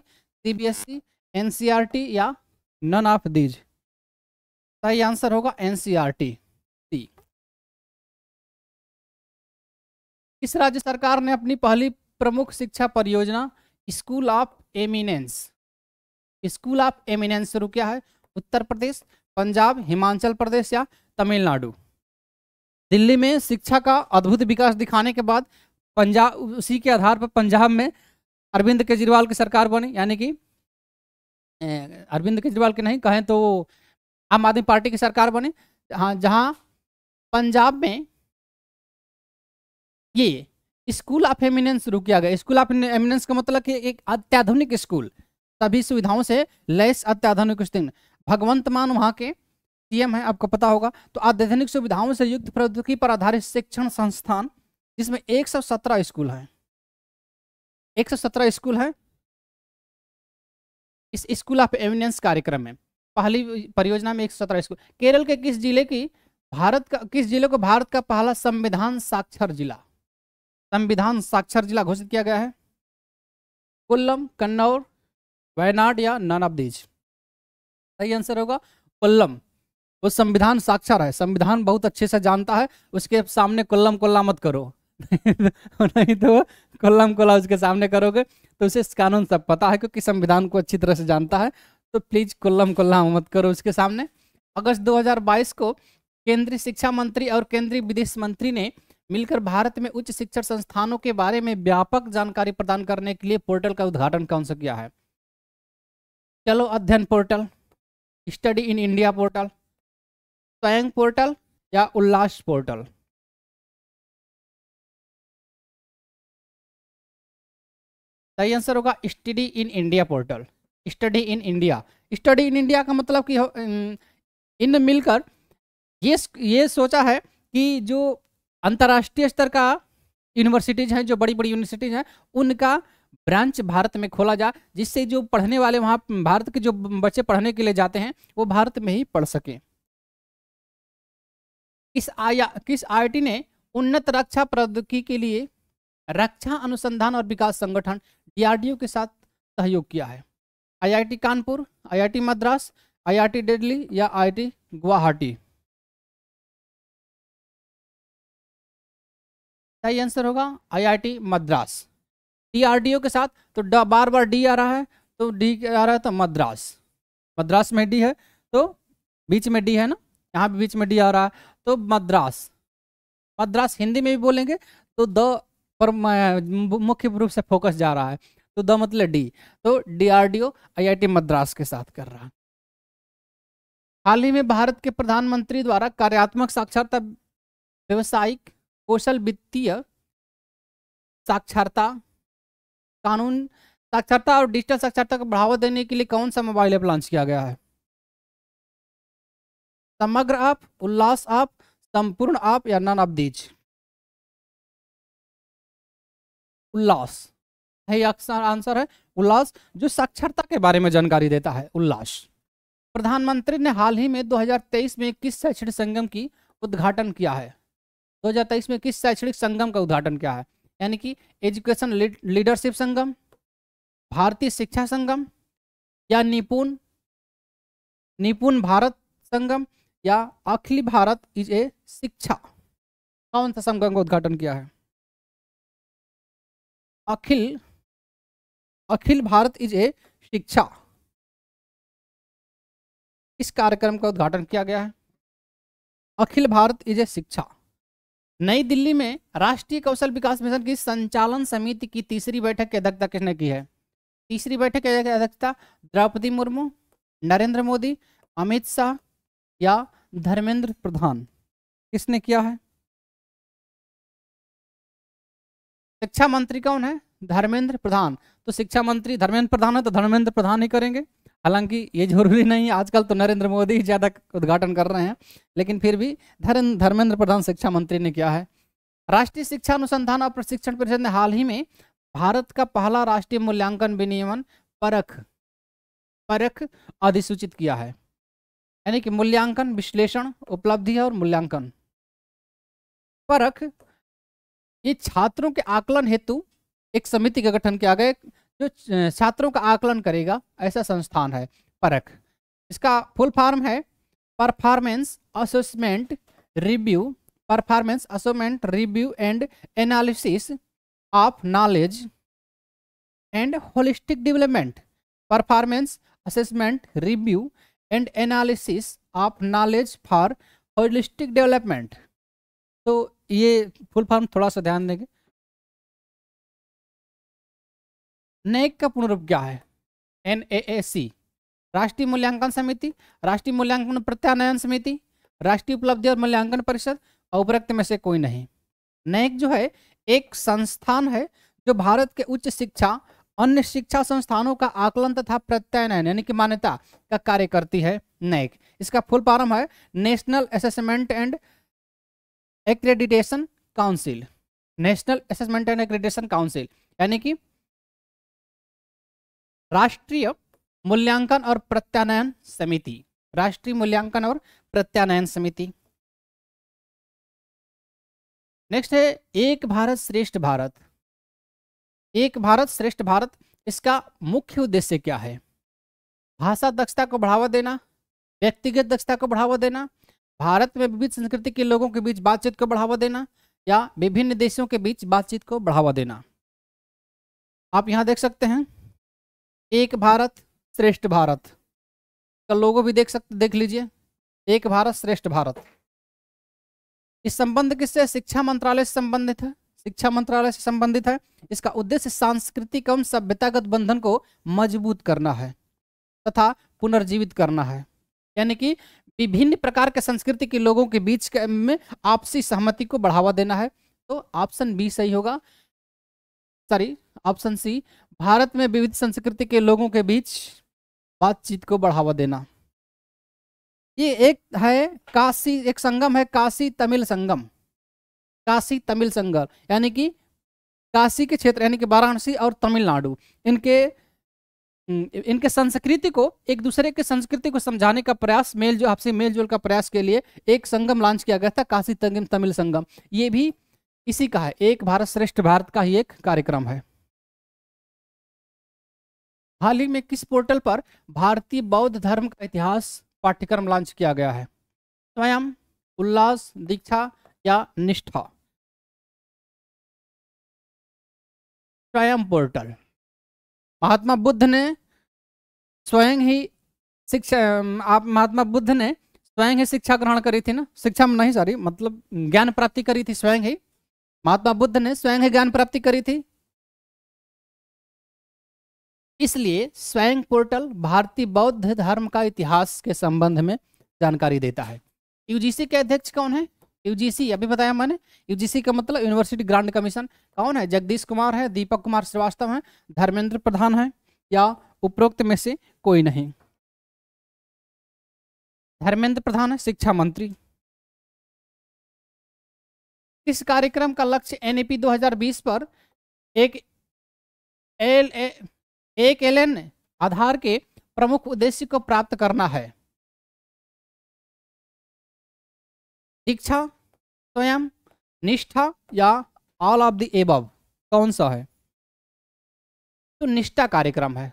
सीबीएसई एनसीईआरटी या नन ऑफ दीज सही आंसर होगा एनसीईआरटी सी e इस राज्य सरकार ने अपनी पहली प्रमुख शिक्षा परियोजना school of eminence school of eminence शुरू किया है उत्तर प्रदेश पंजाब हिमाचल प्रदेश या तमिलनाडु दिल्ली में शिक्षा का अद्भुत विकास दिखाने के बाद पंजाब उसी के आधार पर पंजाब में अरविंद केजरीवाल की सरकार बनी यानी कि अरविंद केजरीवाल के नहीं कहें तो आम आदमी पार्टी की सरकार बने हाँ जहाँ पंजाब में ये स्कूल ऑफ एमिनेंस शुरू किया गया स्कूल ऑफ एमिनेंस का मतलब कि एक अत्याधुनिक स्कूल सभी सुविधाओं से लैस अत्याधुनिक स्थित भगवंत मान वहाँ के सीएम है आपको पता होगा तो अत्याधुनिक सुविधाओं से युक्त प्रौद्योगिकी पर आधारित शिक्षण संस्थान जिसमें सत्रह स्कूल है सत्रह स्कूल है इस स्कूल ऑफ एमिनेंस कार्यक्रम में पहली परियोजना में एक सौ स्कूल केरल के किस जिले की भारत का किस जिले को भारत का पहला संविधान साक्षर जिला संविधान साक्षर जिला घोषित किया गया है कोल्लम कन्नौर वायनाड या नन ऑफ दीज सही आंसर होगा कोल्लम वो संविधान साक्षर है संविधान बहुत अच्छे से जानता है उसके सामने कोल्लम कोल्ला मत करो नहीं तो कोल्लम कोला उसके सामने करोगे तो उसे कानून सब पता है क्योंकि संविधान को अच्छी तरह से जानता है तो प्लीज कुल्लम कुल्लम मत करो उसके सामने अगस्त 2022 को केंद्रीय शिक्षा मंत्री और केंद्रीय विदेश मंत्री ने मिलकर भारत में उच्च शिक्षण संस्थानों के बारे में व्यापक जानकारी प्रदान करने के लिए पोर्टल का उद्घाटन कौन सा किया है चलो अध्ययन portal study in India portal Swayam portal या उल्लास पोर्टल सही आंसर होगा study in India portal study in India study in India का मतलब कि इन मिलकर ये ये सोचा है कि जो अंतर्राष्ट्रीय स्तर का यूनिवर्सिटीज हैं जो बड़ी बड़ी यूनिवर्सिटीज हैं उनका ब्रांच भारत में खोला जाए जिससे जो पढ़ने वाले वहाँ भारत के जो बच्चे पढ़ने के लिए जाते हैं वो भारत में ही पढ़ सकें किस आया किस आई ने उन्नत रक्षा प्रौद्योगिकी के लिए रक्षा अनुसंधान और विकास संगठन डीआरडीओ के साथ सहयोग किया है IIT Kanpur IIT Madras IIT Delhi या आईआईटी गुवाहाटी सही आंसर होगा आईआईटी मद्रास डीआरडीओ के साथ तो बार बार डी आ रहा है तो डी आ रहा है तो मद्रास मद्रास में डी है तो बीच में डी है ना यहाँ भी बीच में डी आ रहा है तो मद्रास मद्रास हिंदी में भी बोलेंगे तो द पर मुख्य रूप से फोकस जा रहा है तो द मतलब डी तो डीआरडीओ आईआईटी मद्रास के साथ कर रहा हाल ही में भारत के प्रधानमंत्री द्वारा कार्यात्मक साक्षरता व्यवसायिक कौशल वित्तीय साक्षरता कानून साक्षरता और डिजिटल साक्षरता को बढ़ावा देने के लिए कौन सा मोबाइल ऐप लॉन्च किया गया है समग्र आप उल्लास आप संपूर्ण आप या नन आप दीज उल्लास है आंसर है उल्लास जो साक्षरता के बारे में जानकारी देता है उल्लास प्रधानमंत्री ने हाल ही में 2023 में किस शैक्षणिक संगम की उद्घाटन किया है 2023 में किस शैक्षणिक संगम का उद्घाटन किया है यानी कि एजुकेशन लीडरशिप संगम भारतीय शिक्षा संगम या निपुण निपुण भारत संगम या अखिल भारत इज ए शिक्षा कौन सा संगम का उद्घाटन किया है अखिल अखिल भारत इज ए शिक्षा इस कार्यक्रम का उद्घाटन किया गया है अखिल भारत इज ए शिक्षा नई दिल्ली में राष्ट्रीय कौशल विकास मिशन की संचालन समिति की तीसरी बैठक की अध्यक्षता किसने की है तीसरी बैठक की अध्यक्षता द्रौपदी मुर्मू नरेंद्र मोदी अमित शाह या धर्मेंद्र प्रधान किसने किया है शिक्षा मंत्री कौन है धर्मेंद्र प्रधान तो शिक्षा मंत्री धर्मेंद्र प्रधान है तो धर्मेंद्र प्रधान ही करेंगे हालांकि ये जरूरी नहीं है आजकल तो नरेंद्र मोदी ही ज़्यादा उद्घाटन कर रहे हैं लेकिन फिर भी धर्मेंद्र प्रधान शिक्षा मंत्री ने किया है राष्ट्रीय शिक्षा अनुसंधान और प्रशिक्षण परिषद ने हाल ही में भारत का पहला राष्ट्रीय मूल्यांकन विनियमन परख परख अधिसूचित किया है यानी कि मूल्यांकन विश्लेषण उपलब्धि और मूल्यांकन परख ये छात्रों के आकलन हेतु एक समिति का गठन किया गया जो छात्रों का आकलन करेगा ऐसा संस्थान है परख इसका फुल फॉर्म है performance assessment review performance assessment review and analysis of knowledge and holistic development performance assessment review and analysis of knowledge for holistic development तो ये फुल फॉर्म थोड़ा सा ध्यान देंगे नैक का पूर्ण रूप क्या है एन ए ए सी राष्ट्रीय मूल्यांकन समिति राष्ट्रीय मूल्यांकन प्रत्यानयन समिति राष्ट्रीय उपलब्धि और मूल्यांकन परिषद और उपरक्त में से कोई नहीं नैक जो है एक संस्थान है जो भारत के उच्च शिक्षा अन्य शिक्षा संस्थानों का आकलन तथा प्रत्यानयन यानी कि मान्यता का कार्य करती है नैक इसका फुल फॉर्म है national assessment and accreditation council national assessment and accreditation council यानी कि राष्ट्रीय मूल्यांकन और प्रत्यानयन समिति राष्ट्रीय मूल्यांकन और प्रत्यानयन समिति नेक्स्ट है एक भारत श्रेष्ठ भारत एक भारत श्रेष्ठ भारत इसका मुख्य उद्देश्य क्या है भाषा दक्षता को बढ़ावा देना व्यक्तिगत दक्षता को बढ़ावा देना भारत में विविध संस्कृति के लोगों के बीच बातचीत को बढ़ावा देना या विभिन्न देशों के बीच बातचीत को बढ़ावा देना आप यहां देख सकते हैं एक भारत श्रेष्ठ भारत का लोगो भी देख सकते देख लीजिए एक भारत श्रेष्ठ भारत इस संबंध किससे शिक्षा मंत्रालय से संबंधित है शिक्षा मंत्रालय से संबंधित है इसका उद्देश्य सांस्कृतिक एवं सभ्यतागत बंधन को मजबूत करना है तथा पुनर्जीवित करना है यानी कि विभिन्न प्रकार के संस्कृति के लोगों के बीच के में आपसी सहमति को बढ़ावा देना है तो ऑप्शन बी सही होगा सॉरी ऑप्शन सी भारत में विविध संस्कृति के लोगों के बीच बातचीत को बढ़ावा देना ये एक है काशी एक संगम है काशी तमिल संगम काशी तमिल संगम यानी कि काशी के क्षेत्र यानी कि वाराणसी और तमिलनाडु इनके इनके संस्कृति को एक दूसरे के संस्कृति को समझाने का प्रयास मेल जो आपसे मेल जोल का प्रयास के लिए एक संगम लॉन्च किया गया था काशी तमिल संगम ये भी इसी का है एक भारत श्रेष्ठ भारत का ही एक कार्यक्रम है हाल ही में किस पोर्टल पर भारतीय बौद्ध धर्म का इतिहास पाठ्यक्रम लॉन्च किया गया है स्वयं उल्लास दीक्षा या निष्ठा स्वयं पोर्टल महात्मा बुद्ध ने स्वयं ही शिक्षा आप महात्मा बुद्ध ने स्वयं ही शिक्षा ग्रहण करी थी ना शिक्षा में नहीं सॉरी मतलब ज्ञान प्राप्ति करी थी स्वयं ही महात्मा बुद्ध ने स्वयं ही ज्ञान प्राप्ति करी थी इसलिए स्वयं पोर्टल भारतीय बौद्ध धर्म का इतिहास के संबंध में जानकारी देता है यूजीसी के अध्यक्ष कौन है यूजीसी अभी बताया मैंने यूजीसी का मतलब यूनिवर्सिटी ग्रांड कमीशन कौन है जगदीश कुमार है दीपक कुमार श्रीवास्तव है धर्मेंद्र प्रधान है या उपरोक्त में से कोई नहीं धर्मेंद्र प्रधान है शिक्षा मंत्री इस कार्यक्रम का लक्ष्य एनएपी e 2020 पर एक एल ए एक एल आधार के प्रमुख उद्देश्य को प्राप्त करना है शिक्षा स्वयं निष्ठा या ऑल ऑफ द एबव कौन सा है तो निष्ठा कार्यक्रम है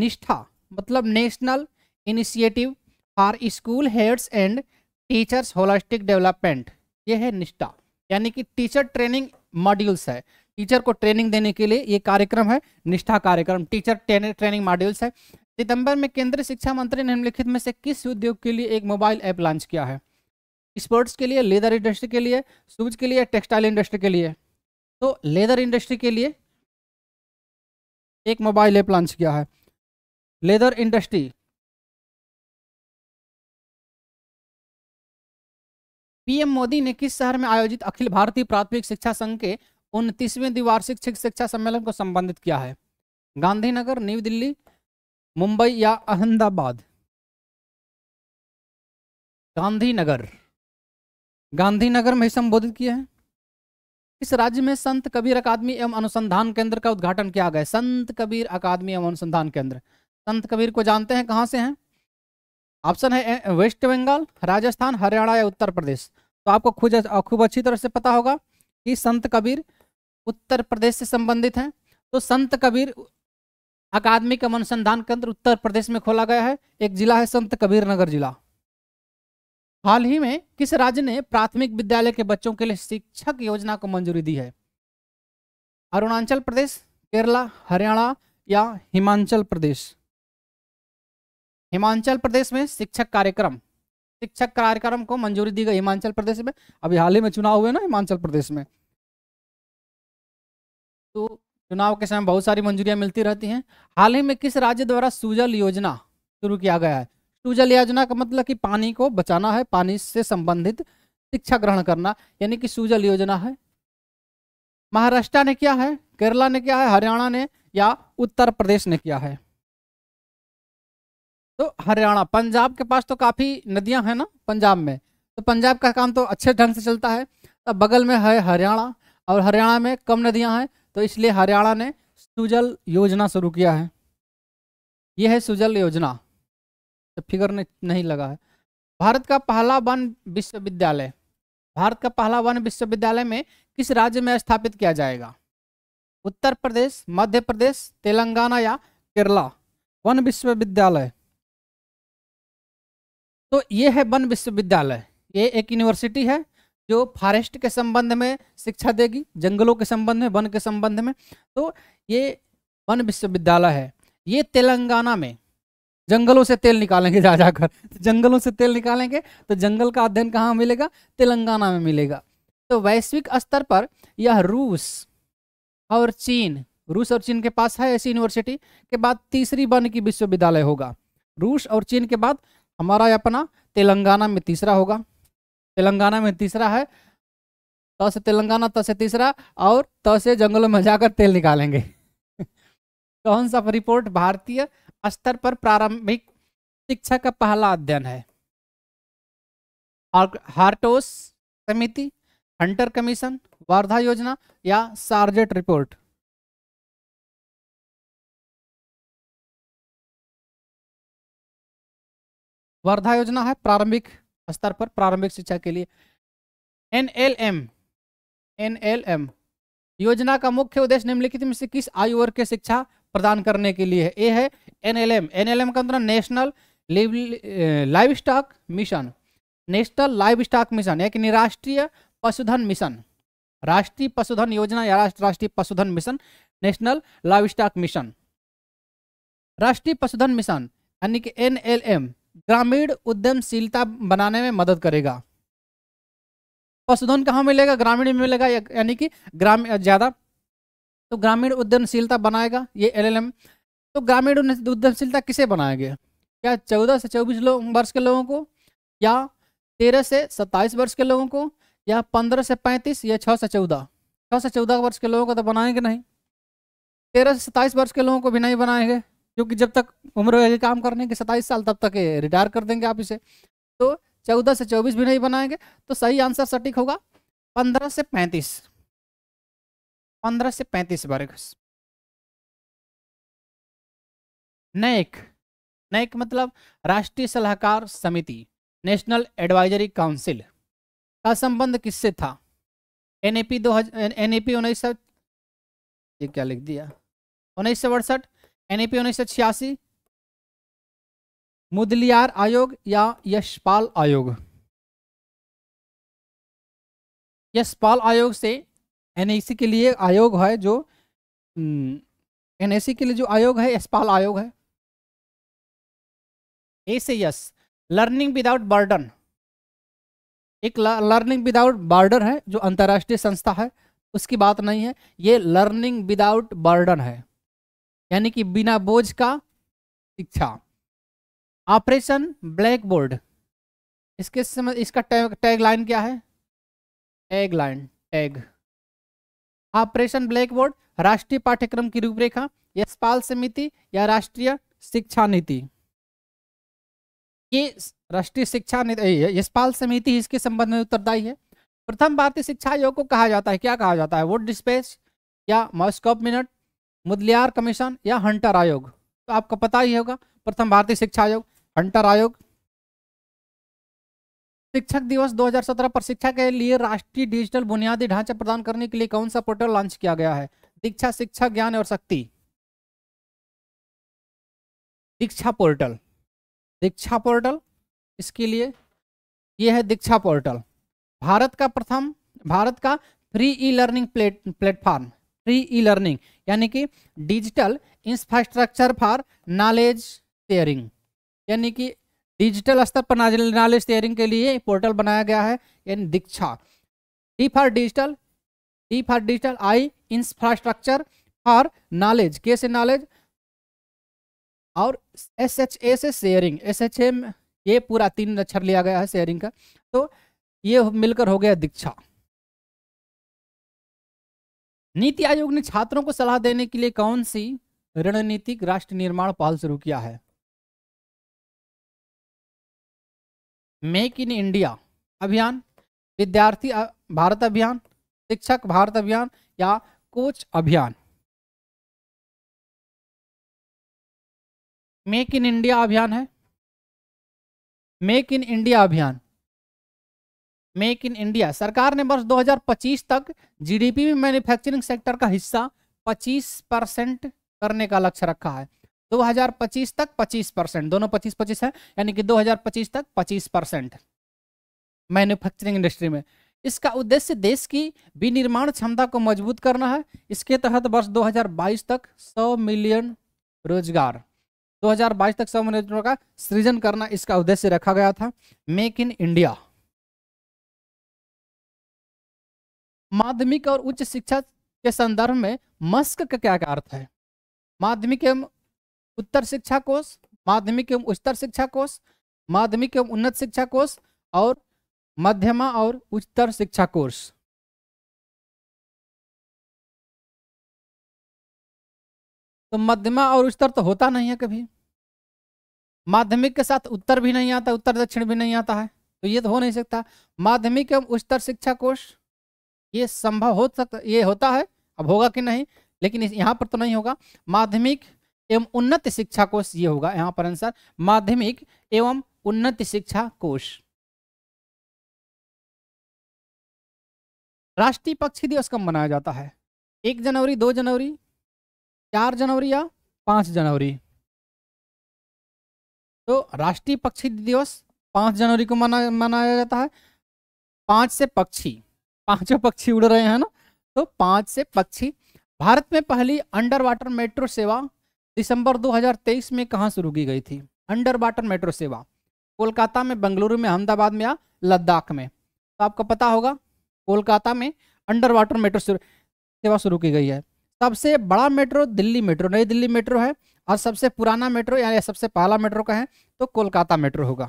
निष्ठा मतलब national initiative for school heads and teachers holistic development यह है निष्ठा यानी कि टीचर ट्रेनिंग मॉड्यूल्स है टीचर को ट्रेनिंग देने के लिए ये कार्यक्रम है निष्ठा कार्यक्रम टीचर ट्रेनिंग मॉड्यूल्स है सितंबर में केंद्रीय शिक्षा मंत्री ने निम्नलिखित में से किस उद्योग के लिए एक मोबाइल ऐप लॉन्च किया है स्पोर्ट्स के लिए लेदर इंडस्ट्री के लिए शूज के लिए टेक्सटाइल इंडस्ट्री के लिए तो लेदर इंडस्ट्री के लिए एक मोबाइल ऐप लॉन्च किया है लेदर इंडस्ट्री पीएम मोदी ने किस शहर में आयोजित अखिल भारतीय प्राथमिक शिक्षा संघ के उनतीसवें द्विवार्षिक शिक्षा सम्मेलन को संबंधित किया है गांधीनगर न्यू दिल्ली मुंबई या अहमदाबाद गांधीनगर गांधीनगर में संबोधित किया है इस राज्य में संत कबीर अकादमी एवं अनुसंधान केंद्र का उद्घाटन किया गया संत कबीर अकादमी एवं अनुसंधान केंद्र संत कबीर को जानते हैं कहां से हैं ऑप्शन है वेस्ट बंगाल राजस्थान हरियाणा या उत्तर प्रदेश तो आपको खुद खूब अच्छी तरह से पता होगा कि संत कबीर उत्तर प्रदेश से संबंधित हैं तो संत कबीर अकादमी का अनुसंधान केंद्र उत्तर प्रदेश में खोला गया है एक जिला है संत कबीर नगर जिला हाल ही में किस राज्य ने प्राथमिक विद्यालय के बच्चों के लिए शिक्षक योजना को मंजूरी दी है अरुणाचल प्रदेश केरला हरियाणा या हिमाचल प्रदेश हिमाचल प्रदेश में शिक्षक कार्यक्रम शिक्षक कार्यक्रम को मंजूरी दी गई हिमाचल प्रदेश में अभी हाल ही में चुनाव हुए ना हिमाचल प्रदेश में तो चुनाव के समय बहुत सारी मंजूरियां मिलती रहती हैं हाल ही में किस राज्य द्वारा सुजल योजना शुरू किया गया है सुजल योजना का मतलब कि पानी को बचाना है पानी से संबंधित शिक्षा ग्रहण करना यानी कि सुजल योजना है महाराष्ट्र ने किया है केरला ने किया है हरियाणा ने या उत्तर प्रदेश ने किया है तो हरियाणा पंजाब के पास तो काफ़ी नदियां हैं ना पंजाब में तो पंजाब का काम तो अच्छे ढंग से चलता है तो बगल में है हरियाणा और हरियाणा में कम नदियां हैं तो इसलिए हरियाणा ने सुजल योजना शुरू किया है यह है सुजल योजना तो फिगर नहीं लगा है भारत का पहला वन विश्वविद्यालय भारत का पहला वन विश्वविद्यालय में किस राज्य में स्थापित किया जाएगा उत्तर प्रदेश मध्य प्रदेश तेलंगाना या केरला वन विश्वविद्यालय तो यह है वन विश्वविद्यालय ये एक यूनिवर्सिटी है जो फॉरेस्ट के संबंध में शिक्षा देगी जंगलों के संबंध में वन के संबंध में तो ये वन विश्वविद्यालय है ये तेलंगाना में जंगलों से तेल निकालेंगे जा जाकर तो जंगलों से तेल निकालेंगे तो जंगल का अध्ययन कहाँ मिलेगा तेलंगाना में मिलेगा तो वैश्विक स्तर पर यह रूस और चीन रूस और चीन के पास है ऐसी यूनिवर्सिटी के बाद तीसरी वन की विश्वविद्यालय होगा रूस और चीन के बाद हमारा अपना तेलंगाना में तीसरा होगा तेलंगाना में तीसरा है त से तेलंगाना त से तीसरा और त से जंगलों में जाकर तेल निकालेंगे कौन सा रिपोर्ट भारतीय स्तर पर प्रारंभिक शिक्षा का पहला अध्ययन है हार्टोस समिति हंटर कमीशन वर्धा योजना या सार्जेट रिपोर्ट वर्धा योजना है प्रारंभिक स्तर पर प्रारंभिक शिक्षा के लिए N L M N L M योजना का मुख्य उद्देश्य निम्नलिखित में से किस आयु वर्ग के शिक्षा प्रदान करने के लिए है ए है N N L M L M का अंतर मतलब national livestock mission national livestock mission एक निराष्ट्रीय पशुधन मिशन राष्ट्रीय पशुधन योजना या राष्ट्रीय पशुधन mission national livestock mission राष्ट्रीय पशुधन मिशन यानी कि एन एल एम ग्रामीण उद्यमशीलता बनाने में मदद करेगा पशुधन कहाँ मिलेगा ग्रामीण में मिलेगा यानी कि ग्राम ज़्यादा तो ग्रामीण उद्यमशीलता बनाएगा ये एलएलएम तो ग्रामीण उद्यमशीलता किसे बनाएंगे क्या चौदह से चौबीस वर्ष के लोगों को या तेरह से सत्ताईस वर्ष के लोगों को या पंद्रह से पैंतीस या छः से चौदह छः से चौदह वर्ष के लोगों को तो बनाएंगे नहीं तेरह से सत्ताईस वर्ष के लोगों को भी नहीं बनाएंगे क्योंकि जब तक उम्र होगी काम करने की सताईस साल तब तक रिटायर कर देंगे आप इसे तो चौदह से चौबीस भी नहीं बनाएंगे तो सही आंसर सटीक होगा पंद्रह से पैंतीस पंद्रह से पैंतीस वर्ग नैक नैक मतलब राष्ट्रीय सलाहकार समिति नेशनल एडवाइजरी काउंसिल का संबंध किससे था एनएपी ए पी दो हजार एन ए पी उन्नीस सौ क्या लिख दिया उन्नीस सौ अड़सठ एन उन्नीस सौ छियासी मुदलियार आयोग या यशपाल आयोग यशपाल आयोग से एनएसी के लिए आयोग है जो हम्म, एनएसी के लिए जो आयोग है यशपाल आयोग है ए से यस लर्निंग विदाउट बर्डन एक लर्निंग विदाउट बर्डन है जो अंतर्राष्ट्रीय संस्था है उसकी बात नहीं है ये लर्निंग विदाउट बर्डन है यानी कि बिना बोझ का शिक्षा ऑपरेशन ब्लैक बोर्ड इसके समझ इसका टैग टैग लाइन क्या है tag line tag operation blackboard राष्ट्रीय पाठ्यक्रम की रूपरेखा यशपाल समिति या राष्ट्रीय शिक्षा नीति ये राष्ट्रीय शिक्षा नीति यशपाल समिति इसके संबंध में उत्तरदायी है प्रथम भारतीय शिक्षा आयोग को कहा जाता है क्या कहा जाता है वो डिस्पेच या मॉस्कोप मिनट मुदलियार कमीशन या हंटर आयोग तो आपको पता ही होगा प्रथम भारतीय शिक्षा आयोग हंटर आयोग शिक्षक दिवस 2017 पर शिक्षा के लिए राष्ट्रीय डिजिटल बुनियादी ढांचा प्रदान करने के लिए कौन सा पोर्टल लॉन्च किया गया है दीक्षा शिक्षा ज्ञान और शक्ति दीक्षा पोर्टल दीक्षा पोर्टल इसके लिए यह है दीक्षा पोर्टल भारत का प्रथम भारत का free e learning platform free e learning यानी कि digital infrastructure for knowledge sharing यानी कि डिजिटल स्तर पर नॉलेज शेयरिंग के लिए पोर्टल बनाया गया है यानी DIKSHA D for digital D for digital I infrastructure for knowledge के से नॉलेज और एस एच ए से शेयरिंग एस एच एम ये पूरा तीन अक्षर लिया गया है शेयरिंग का तो ये मिलकर हो गया दीक्षा नीति आयोग ने छात्रों को सलाह देने के लिए कौन सी रणनीतिक राष्ट्र निर्माण पहल शुरू किया है मेक इन इंडिया अभियान विद्यार्थी भारत अभियान शिक्षक भारत अभियान या कोच अभियान मेक इन इंडिया अभियान है मेक इन इंडिया अभियान मेक इन इंडिया सरकार ने वर्ष 2025 तक जीडीपी में मैन्युफैक्चरिंग सेक्टर का हिस्सा 25 परसेंट करने का लक्ष्य रखा है 2025 तक 25 परसेंट दोनों 25 पच्चीस है यानी कि 2025 तक 25 परसेंट मैन्युफैक्चरिंग इंडस्ट्री में इसका उद्देश्य देश की विनिर्माण क्षमता को मजबूत करना है इसके तहत वर्ष दो तक सौ मिलियन रोजगार 2022 तक सौ मिलियन का सृजन करना इसका उद्देश्य रखा गया था मेक इन इंडिया माध्यमिक और उच्च शिक्षा के संदर्भ में मस्क का क्या अर्थ है माध्यमिक एवं उत्तर शिक्षा कोष माध्यमिक एवं उच्चतर शिक्षा कोष माध्यमिक एवं उन्नत शिक्षा कोष और मध्यमा और उच्चतर शिक्षा कोर्स तो मध्यमा और उच्चतर तो होता नहीं है कभी माध्यमिक के साथ उत्तर भी नहीं आता उत्तर दक्षिण भी नहीं आता है तो ये तो हो नहीं सकता माध्यमिक एवं उच्चतर शिक्षा कोष ये संभव हो सकता ये होता है अब होगा कि नहीं लेकिन यहाँ पर तो नहीं होगा माध्यमिक एवं उन्नत शिक्षा कोष ये होगा यहाँ पर आंसर माध्यमिक एवं उन्नत शिक्षा कोष राष्ट्रीय पक्षी दिवस कब मनाया जाता है एक जनवरी दो जनवरी चार जनवरी या पांच जनवरी तो राष्ट्रीय पक्षी दिवस पांच जनवरी को मना मनाया जाता है पांच से पक्षी पांचों पक्षी उड़ रहे हैं ना तो पांच से पक्षी भारत में पहली अंडर वाटर मेट्रो सेवा दिसंबर 2023 में कहाँ शुरू की गई थी अंडर वाटर मेट्रो सेवा कोलकाता में बेंगलुरु में अहमदाबाद में या लद्दाख में तो आपको पता होगा कोलकाता में अंडर वाटर मेट्रो सेवा शुरू की गई है सबसे बड़ा मेट्रो दिल्ली मेट्रो नई दिल्ली मेट्रो है और सबसे पुराना मेट्रो या सबसे पहला मेट्रो का है तो कोलकाता मेट्रो होगा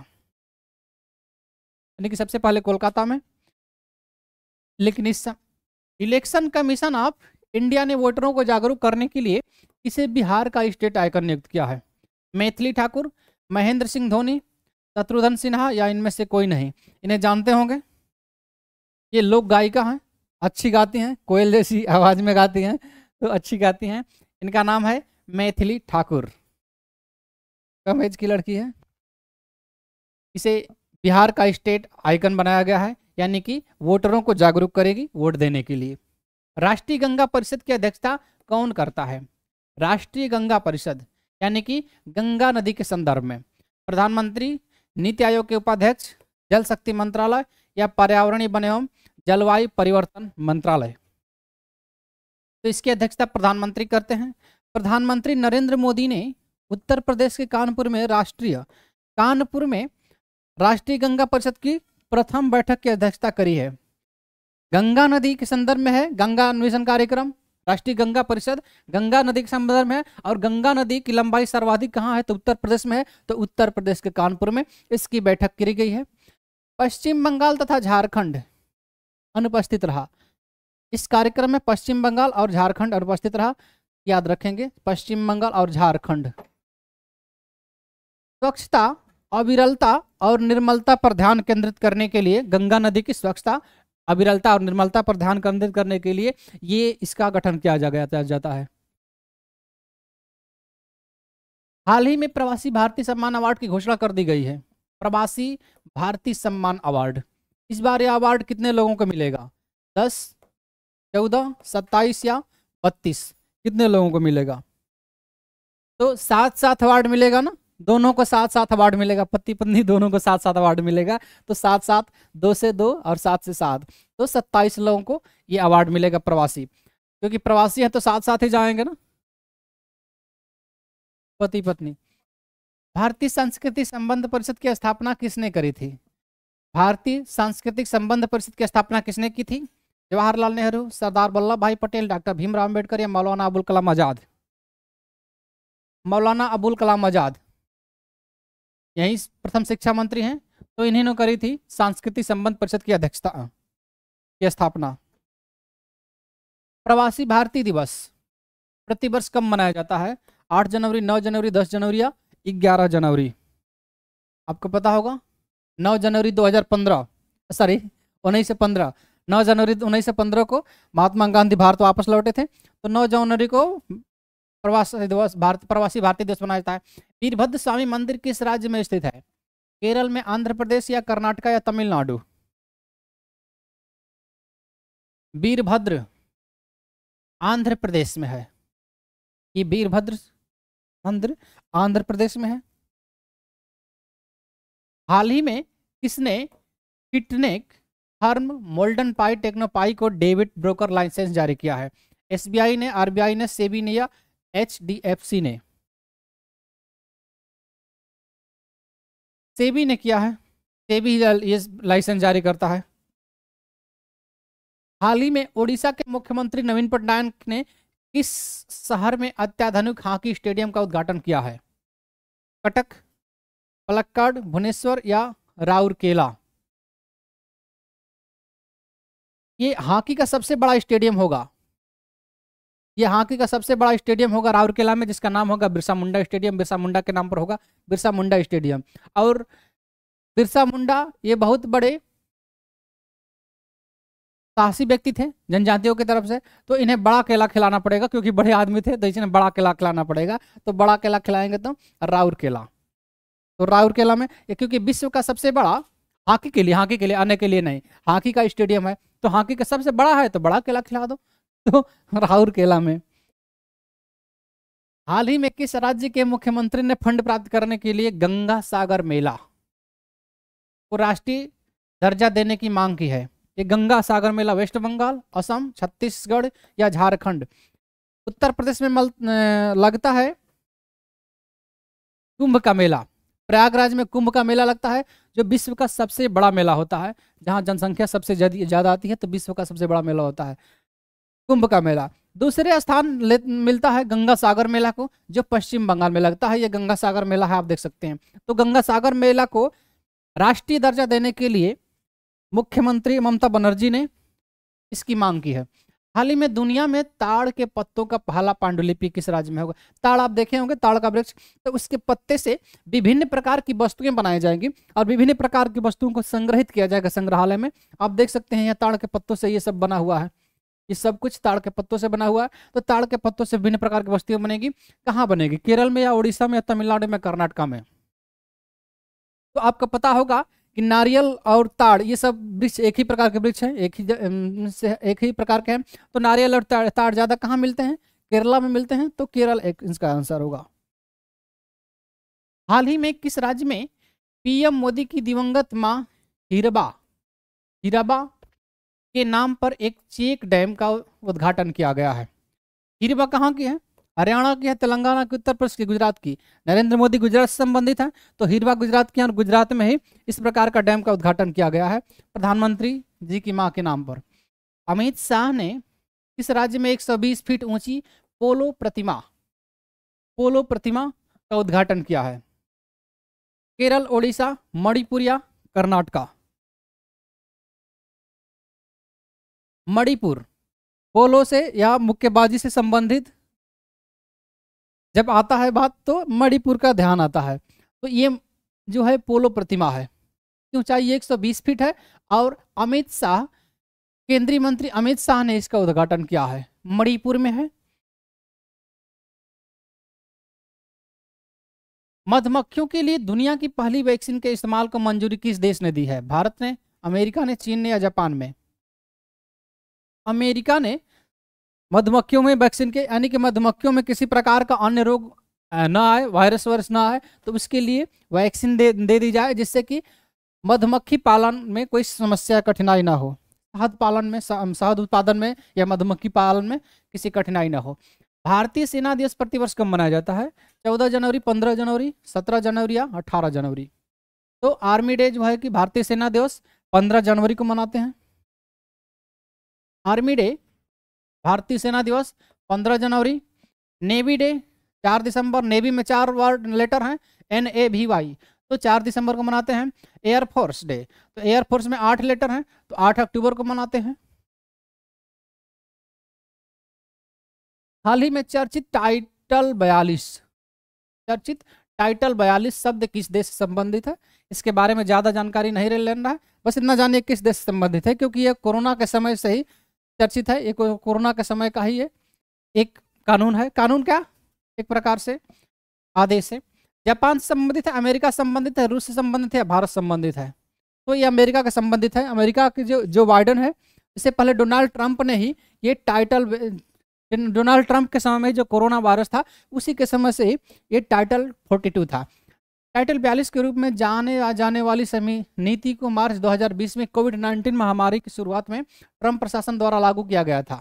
यानी कि सबसे पहले कोलकाता में लेकिन इस इलेक्शन कमीशन ऑफ इंडिया ने वोटरों को जागरूक करने के लिए इसे बिहार का स्टेट आयकर नियुक्त किया है मैथिली ठाकुर महेंद्र सिंह धोनी शत्रुघ्न सिन्हा या इनमें से कोई नहीं इन्हें जानते होंगे ये लोक गायिका हैं अच्छी गाती हैं कोयल जैसी आवाज़ में गाती हैं तो अच्छी गाती हैं इनका नाम है मैथिली ठाकुर कम एज की लड़की है इसे बिहार का स्टेट आइकन बनाया गया है यानी कि वोटरों को जागरूक करेगी वोट देने के लिए राष्ट्रीय गंगा परिषद की अध्यक्षता कौन करता है राष्ट्रीय गंगा परिषद यानी कि गंगा नदी के संदर्भ में प्रधानमंत्री नीति आयोग के उपाध्यक्ष जल शक्ति मंत्रालय या पर्यावरणीय वन एवं जलवायु परिवर्तन मंत्रालय तो इसकी अध्यक्षता प्रधानमंत्री करते हैं प्रधानमंत्री नरेंद्र मोदी ने उत्तर प्रदेश के कानपुर में राष्ट्रीय कानपुर में राष्ट्रीय गंगा परिषद की प्रथम बैठक की अध्यक्षता करी है गंगा नदी के संदर्भ में है गंगा अन्वेषण कार्यक्रम राष्ट्रीय गंगा परिषद गंगा नदी के संदर्भ में है और गंगा नदी की लंबाई सर्वाधिक कहाँ है तो उत्तर प्रदेश में है तो उत्तर प्रदेश के कानपुर में इसकी बैठक करी गई है पश्चिम बंगाल तथा झारखंड अनुपस्थित रहा इस कार्यक्रम में पश्चिम बंगाल और झारखंड अनुपस्थित रहा याद रखेंगे पश्चिम बंगाल और झारखंड स्वच्छता तो अविरलता और निर्मलता पर ध्यान केंद्रित करने के लिए गंगा नदी की स्वच्छता अविरलता और निर्मलता पर ध्यान केंद्रित करने के लिए ये इसका गठन किया जा गया जाता है हाल ही में प्रवासी भारतीय सम्मान अवार्ड की घोषणा कर दी गई है प्रवासी भारतीय सम्मान अवार्ड इस बार यह अवार्ड कितने लोगों को मिलेगा दस चौदह सत्ताईस या बत्तीस कितने लोगों को मिलेगा तो सात सात अवार्ड मिलेगा ना दोनों को साथ साथ अवार्ड मिलेगा पति पत्नी दोनों को साथ साथ अवार्ड मिलेगा तो साथ साथ दो से दो और सात से सात तो सत्ताईस लोगों को ये अवार्ड मिलेगा प्रवासी क्योंकि प्रवासी है तो साथ साथ ही जाएंगे ना पति पत्नी भारतीय संस्कृति संबंध परिषद की स्थापना किसने करी थी भारतीय सांस्कृतिक संबंध परिषद की स्थापना किसने की थी जवाहरलाल नेहरू सरदार वल्लभ भाई पटेल डॉक्टर भीमराव अम्बेडकर या मौलाना अबुल कलाम आजाद मौलाना अबुल कलाम आजाद यही प्रथम शिक्षा मंत्री हैं तो इन्हीं करी थी सांस्कृतिक संबंध परिषद की अध्यक्षता की स्थापना प्रवासी भारतीय दिवस प्रतिवर्ष कब मनाया जाता है आठ जनवरी नौ जनवरी दस जनवरी या ग्यारह जनवरी आपको पता होगा नौ जनवरी 2015 सॉरी उन्नीस से पंद्रह नौ जनवरी उन्नीस से पंद्रह को महात्मा गांधी भारत वापस लौटे थे तो नौ जनवरी को प्रवासी दिवस भारत प्रवासी भारतीय दिवस मनाया जाता है वीरभद्र स्वामी मंदिर किस राज्य में स्थित है केरल में आंध्र प्रदेश या कर्नाटका या तमिलनाडु वीरभद्र आंध्र प्रदेश में है ये वीरभद्र मंदिर आंध्र प्रदेश में है हाल ही में किसने किटनेक हर्म मोल्डन पाई टेक्नोपाई को डेबिट ब्रोकर लाइसेंस जारी किया है एसबीआई ने आरबीआई ने सेबी ने या एच डी एफ सी ने सेबी ने किया है सेबी ये लाइसेंस जारी करता है हाल ही में ओडिशा के मुख्यमंत्री नवीन पटनायक ने किस शहर में अत्याधुनिक हॉकी स्टेडियम का उद्घाटन किया है कटक पलक्कड़ भुवनेश्वर या राउरकेला ये हॉकी का सबसे बड़ा स्टेडियम होगा ये हॉकी का सबसे बड़ा स्टेडियम होगा राउरकेला में जिसका नाम होगा बिरसा मुंडा स्टेडियम बिरसा मुंडा के नाम पर होगा बिरसा मुंडा स्टेडियम और बिरसा मुंडा ये बहुत बड़े साहसी व्यक्ति थे जनजातियों की तरफ से तो इन्हें बड़ा केला खिलाना पड़ेगा क्योंकि बड़े आदमी थे तो इसने बड़ा केला खिलाना पड़ेगा तो बड़ा केला खिलाएंगे तो राउरकेला तो राउरकेला में क्योंकि विश्व का सबसे बड़ा हॉकी के लिए हॉकी के लिए आने के लिए नहीं हॉकी का स्टेडियम है तो हॉकी का सबसे बड़ा है तो बड़ा केला खिला दो तो राउरकेला में हाल ही में किस राज्य के मुख्यमंत्री ने फंड प्राप्त करने के लिए गंगा सागर मेला को राष्ट्रीय दर्जा देने की मांग की है ये गंगा सागर मेला वेस्ट बंगाल असम छत्तीसगढ़ या झारखंड उत्तर प्रदेश में मल, लगता है कुंभ का मेला प्रयागराज में कुंभ का मेला लगता है जो विश्व का सबसे बड़ा मेला होता है जहां जनसंख्या सबसे ज्यादा आती है तो विश्व का सबसे बड़ा मेला होता है कुंभ का मेला दूसरे स्थान मिलता है गंगा सागर मेला को जो पश्चिम बंगाल में लगता है ये गंगा सागर मेला है आप देख सकते हैं तो गंगा सागर मेला को राष्ट्रीय दर्जा देने के लिए मुख्यमंत्री ममता बनर्जी ने इसकी मांग की है हाल ही में दुनिया में ताड़ के पत्तों का पहला पांडुलिपि किस राज्य में होगा ताड़ आप देखे होंगे ताड़ का वृक्ष तो उसके पत्ते से विभिन्न प्रकार की वस्तुएं बनाई जाएंगी और विभिन्न प्रकार की वस्तुओं को संग्रहित किया जाएगा संग्रहालय में आप देख सकते हैं यह ताड़ के पत्तों से ये सब बना हुआ है ये सब कुछ ताड़ के पत्तों से बना हुआ है तो ताड़ के पत्तों से विभिन्न प्रकार की बस्तियां बनेगी कहाँ बनेगी केरल में या उड़ीसा में या तमिलनाडु में कर्नाटका में तो आपको पता होगा कि नारियल और ताड़ ये सब वृक्ष एक ही प्रकार के वृक्ष हैं एक ही एक ही प्रकार के हैं तो नारियल और ताड़ ताड़ ज़्यादा कहाँ मिलते हैं केरला में मिलते हैं तो केरल एक इसका आंसर होगा हाल ही में किस राज्य में पीएम मोदी की दिवंगत माँ हीरबा हीराबा के नाम पर एक चेक डैम का उद्घाटन किया गया है हिरवा कहाँ की है हरियाणा की है तेलंगाना की उत्तर प्रदेश की गुजरात की नरेंद्र मोदी गुजरात से संबंधित हैं तो हिरवा गुजरात की और गुजरात में ही इस प्रकार का डैम का उद्घाटन किया गया है प्रधानमंत्री जी की माँ के नाम पर अमित शाह ने इस राज्य में 120 फीट ऊंची पोलो प्रतिमा पोलो प्रतिमा का उद्घाटन किया है केरल ओडिशा मणिपुरिया कर्नाटका मणिपुर पोलो से या मुक्केबाजी से संबंधित जब आता है बात तो मणिपुर का ध्यान आता है तो ये जो है पोलो प्रतिमा है ऊंचाई 120 फीट है और अमित शाह केंद्रीय मंत्री अमित शाह ने इसका उद्घाटन किया है मणिपुर में है मधुमक्खियों के लिए दुनिया की पहली वैक्सीन के इस्तेमाल को मंजूरी किस देश ने दी है भारत ने अमेरिका ने चीन ने या जापान में अमेरिका ने मधुमक्खियों में वैक्सीन के यानी कि मधुमक्खियों में किसी प्रकार का अन्य रोग ना आए वायरस वायरस ना आए तो उसके लिए वैक्सीन दे दे दी जाए जिससे कि मधुमक्खी पालन में कोई समस्या कठिनाई ना हो शहद पालन में शहद उत्पादन में या मधुमक्खी पालन में किसी कठिनाई ना हो भारतीय सेना दिवस प्रतिवर्ष कब मनाया जाता है चौदह जनवरी पंद्रह जनवरी सत्रह जनवरी या अठारह जनवरी तो आर्मी डे जो है कि भारतीय सेना दिवस पंद्रह जनवरी को मनाते हैं आर्मी डे भारतीय सेना दिवस पंद्रह जनवरी नेवी डे चार दिसंबर नेवी में चार वर्ड लेटर हैं एन ए भी वाई तो चार दिसंबर को मनाते हैं एयरफोर्स डे तो एयरफोर्स में आठ लेटर हैं तो आठ अक्टूबर को मनाते हैं हाल ही में चर्चित टाइटल बयालीस चर्चित टाइटल बयालीस शब्द किस देश से संबंधित है इसके बारे में ज़्यादा जानकारी नहीं ले लेना है बस इतना जानिए किस देश से संबंधित है क्योंकि ये कोरोना के समय से ही चर्चित है एक कोरोना के समय का ही है एक कानून है कानून क्या एक प्रकार से आदेश है जापान संबंधित है अमेरिका संबंधित है रूस से संबंधित है भारत संबंधित है तो ये अमेरिका का संबंधित है अमेरिका के जो जो बाइडन है इससे पहले डोनाल्ड ट्रंप ने ही ये टाइटल डोनाल्ड ट्रंप के समय में जो कोरोना वायरस था उसी के समय से ये टाइटल 42 था टाइटल बयालीस के रूप में जाने आ जाने वाली समी नीति को मार्च 2020 में कोविड 19 महामारी की शुरुआत में ट्रंप प्रशासन द्वारा लागू किया गया था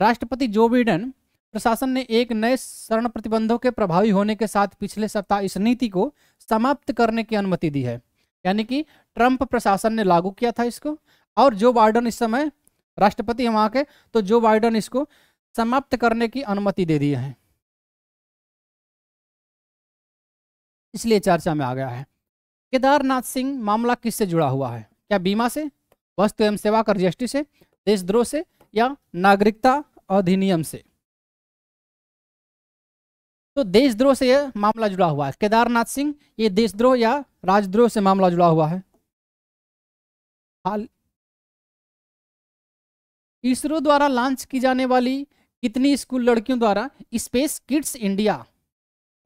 राष्ट्रपति जो बिडन प्रशासन ने एक नए शरण प्रतिबंधों के प्रभावी होने के साथ पिछले सप्ताह इस नीति को समाप्त करने की अनुमति दी है यानी कि ट्रंप प्रशासन ने लागू किया था इसको और जो बाइडन इस समय राष्ट्रपति है वहाँ के तो जो बाइडन इसको समाप्त करने की अनुमति दे दिए हैं इसलिए चर्चा में आ गया है केदारनाथ सिंह मामला किससे जुड़ा हुआ है क्या बीमा से वस्तु एवं सेवा कर जीएसटी से देशद्रोह से या नागरिकता अधिनियम से तो देशद्रोह से यह मामला जुड़ा हुआ है केदारनाथ सिंह ये देशद्रोह या राजद्रोह से मामला जुड़ा हुआ है हाल इसरो द्वारा लॉन्च की जाने वाली कितनी स्कूल लड़कियों द्वारा space kids India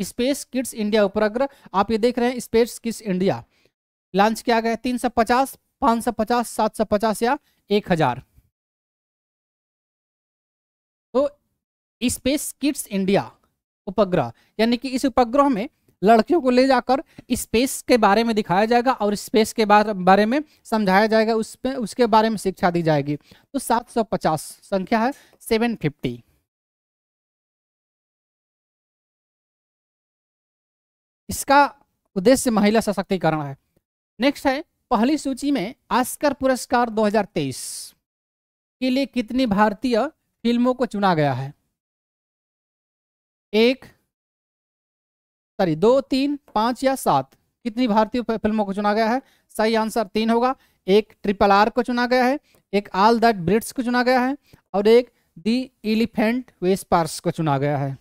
space kids India उपग्रह आप ये देख रहे हैं स्पेस किड्स इंडिया लॉन्च किया गया तीन सौ पचास पांच सौ पचास सात सौ पचास या एक हजार तो स्पेस किड्स इंडिया उपग्रह यानी कि इस उपग्रह में लड़कियों को ले जाकर स्पेस के बारे में दिखाया जाएगा और स्पेस के बारे में समझाया जाएगा उस पे उसके बारे में शिक्षा दी जाएगी तो 750 संख्या है 750 इसका उद्देश्य महिला सशक्तिकरण है नेक्स्ट है पहली सूची में आस्कर पुरस्कार 2023 के लिए कितनी भारतीय फिल्मों को चुना गया है एक सॉरी दो तीन पांच या सात कितनी भारतीय फिल्मों को चुना गया है सही आंसर तीन होगा एक ट्रिपल आर को चुना गया है एक आल दैट ब्रिट्स को चुना गया है और एक दी एलिफेंट वेस्पार्स को चुना गया है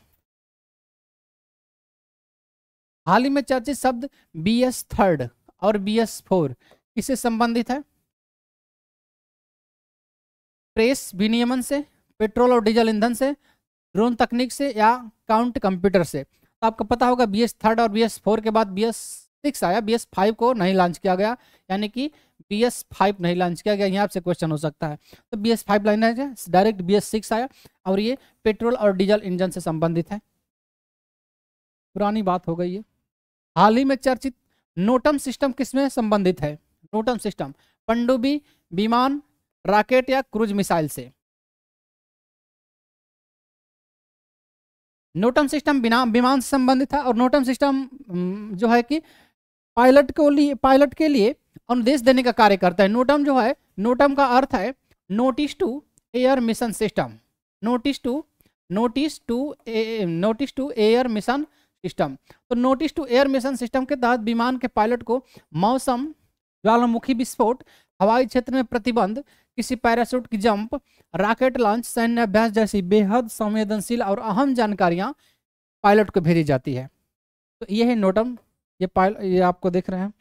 हाल ही में चर्चित शब्द बी एस थर्ड और बी एस फोर किससे संबंधित है प्रेस विनियमन से पेट्रोल और डीजल ईंधन से ड्रोन तकनीक से या काउंट कंप्यूटर से तो आपको पता होगा बी एस थर्ड और बी एस फोर के बाद बी एस सिक्स आया बी एस फाइव को नहीं लॉन्च किया गया यानी कि बी एस फाइव नहीं लॉन्च किया गया यहाँ आपसे क्वेश्चन हो सकता है तो बी एस फाइव लाइन है डायरेक्ट बी एस सिक्स आया और ये पेट्रोल और डीजल इंजन से संबंधित है पुरानी बात हो गई है हाल ही में चर्चित नोटम सिस्टम किसमें संबंधित है नोटम सिस्टम पंडुबी विमान रॉकेट या क्रूज मिसाइल से नोटम सिस्टम बिना विमान से संबंधित था और नोटम सिस्टम जो है कि पायलट को लिए पायलट के लिए अनुदेश देने का कार्य करता है नोटम जो है नोटम का अर्थ है notice to air mission system notice to notice to notice to air mission system तो notice to air mission system के तहत विमान के पायलट को मौसम ज्वालामुखी विस्फोट हवाई क्षेत्र में प्रतिबंध किसी पैराशूट की जंप रॉकेट लॉन्च सैन्य अभ्यास जैसी बेहद संवेदनशील और अहम जानकारियां पायलट को भेजी जाती है तो ये है नोटम ये पायल ये आपको देख रहे हैं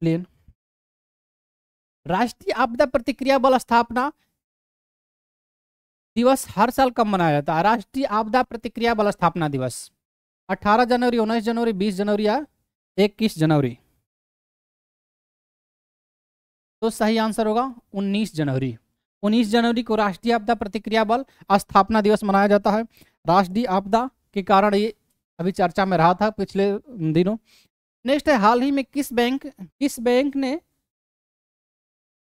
प्लेन राष्ट्रीय आपदा प्रतिक्रिया बल स्थापना दिवस हर साल कब मनाया जाता है राष्ट्रीय आपदा प्रतिक्रिया बल स्थापना दिवस अट्ठारह जनवरी उन्नीस जनवरी बीस जनवरी या इक्कीस जनवरी तो सही आंसर होगा उन्नीस जनवरी उन्नीस जनवरी को राष्ट्रीय आपदा प्रतिक्रिया बल स्थापना दिवस मनाया जाता है राष्ट्रीय आपदा के कारण ये अभी चर्चा में रहा था पिछले दिनों नेक्स्ट है हाल ही में किस बैंक किस बैंक ने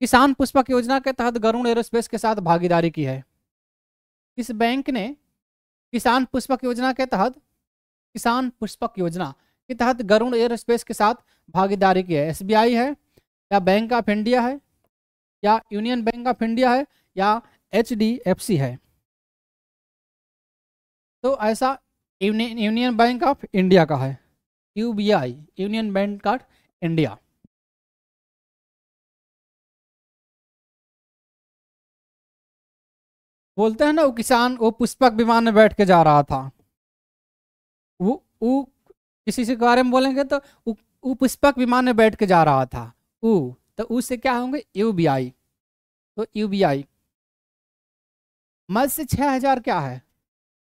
किसान पुष्पक योजना के तहत गरुण एरोस्पेस के साथ भागीदारी की है किस बैंक ने किसान पुष्पक योजना के तहत किसान पुष्पक योजना के तहत गरुण स्पेस के साथ भागीदारी की है एस है या बैंक ऑफ इंडिया है या यूनियन बैंक ऑफ इंडिया है या एच है तो ऐसा यूनियन बैंक ऑफ इंडिया का है U union bank of India बोलते हैं ना वो किसान वो पुष्पक विमान में बैठ के जा रहा था किसी से बारे में बोलेंगे तो ऊ पुष्पक विमान में बैठ के जा रहा था ऊ तो ऊ से क्या होंगे यू बी आई तो यू बी आई हजार क्या है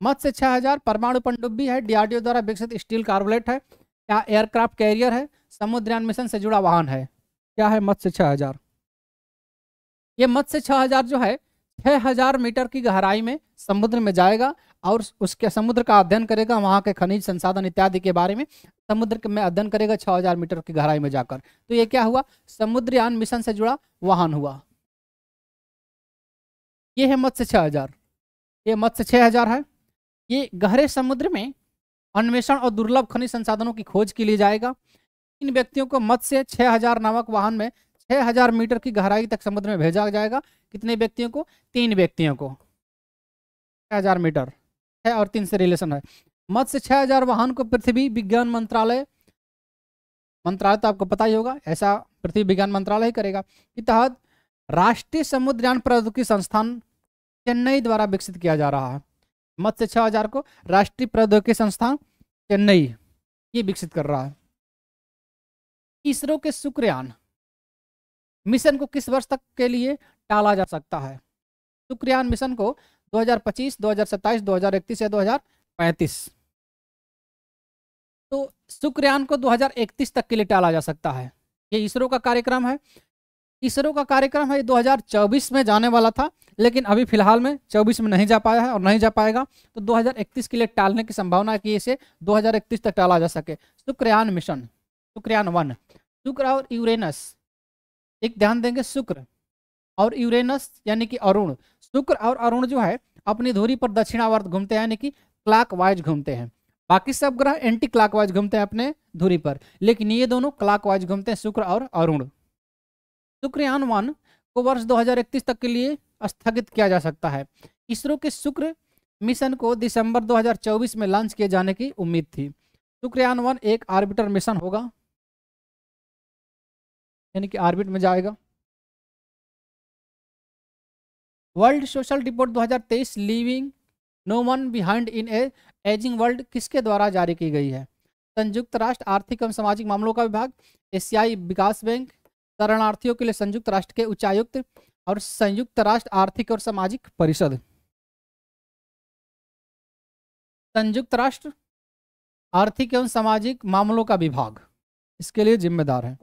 मत्स्य छह हजार परमाणु पनडुब्बी है डीआरडीओ द्वारा विकसित स्टील कार्बोलेट है क्या एयरक्राफ्ट कैरियर है समुद्रयान मिशन से जुड़ा वाहन है क्या है मत्स्य छह हजार ये मत्स्य छह हजार जो है छह हजार मीटर की गहराई में समुद्र में जाएगा और उसके समुद्र का अध्ययन करेगा वहाँ के खनिज संसाधन इत्यादि के बारे में समुद्र में अध्ययन करेगा 6000 मीटर की गहराई में जाकर तो ये क्या हुआ समुद्रयान मिशन से जुड़ा वाहन हुआ ये है मत्स्य 6000 ये मत्स्य 6000 है ये गहरे समुद्र में अन्वेषण और दुर्लभ खनिज संसाधनों की खोज के लिए जाएगा इन व्यक्तियों को मत्स्य हजार नामक वाहन में हजार मीटर की गहराई तक समुद्र में भेजा जाएगा कितने व्यक्तियों को तीन व्यक्तियों को हजार मीटर छः और तीन से रिलेशन है मत्स्य छः हजार वाहन को पृथ्वी विज्ञान मंत्रालय मंत्रालय तो आपको पता ही होगा ऐसा पृथ्वी विज्ञान मंत्रालय ही करेगा के तहत राष्ट्रीय समुद्रयान प्रौद्योगिकी संस्थान चेन्नई द्वारा विकसित किया जा रहा है मत्स्य छः हजार को राष्ट्रीय प्रौद्योगिकी संस्थान चेन्नई ये विकसित कर रहा है इसरो के शुक्रयान मिशन को किस वर्ष तक के लिए टाला जा सकता है शुक्रयान मिशन को 2025, हजार 2031 या 2035 तो शुक्रयान को 2031 तक के लिए टाला जा सकता है ये इसरो का कार्यक्रम है इसरो का कार्यक्रम है 2024 में जाने वाला था लेकिन अभी फिलहाल में 24 में नहीं जा पाया है और नहीं जा पाएगा तो 2031 के लिए टालने की संभावना है कि इसे 2031 तक टाला जा सके शुक्रयान मिशन शुक्रयान वन शुक्र और यूरेनस एक ध्यान देंगे शुक्र और यूरेनस यानी कि अरुण शुक्र और अरुण जो है अपनी धुरी पर दक्षिणावर्त घूमते हैं यानी कि क्लाकवाइज घूमते हैं बाकी सब ग्रह एंटी क्लाकवाइज घूमते हैं अपने धुरी पर लेकिन ये दोनों क्लाक घूमते हैं शुक्र और अरुण शुक्रयान वन को वर्ष दो तक के लिए स्थगित किया जा सकता है इसरो के शुक्र मिशन को दिसंबर 2024 में लॉन्च किए जाने की उम्मीद थी शुक्रयान वन एक आर्बिटर मिशन होगा यानी कि आर्बिट में जाएगा world social report 2023 living no one behind in a ageing world किसके द्वारा जारी की गई है संयुक्त राष्ट्र आर्थिक एवं सामाजिक मामलों का विभाग एशियाई विकास बैंक शरणार्थियों के लिए संयुक्त राष्ट्र के उच्चायुक्त और संयुक्त राष्ट्र आर्थिक और सामाजिक परिषद संयुक्त राष्ट्र आर्थिक एवं सामाजिक मामलों का विभाग इसके लिए जिम्मेदार है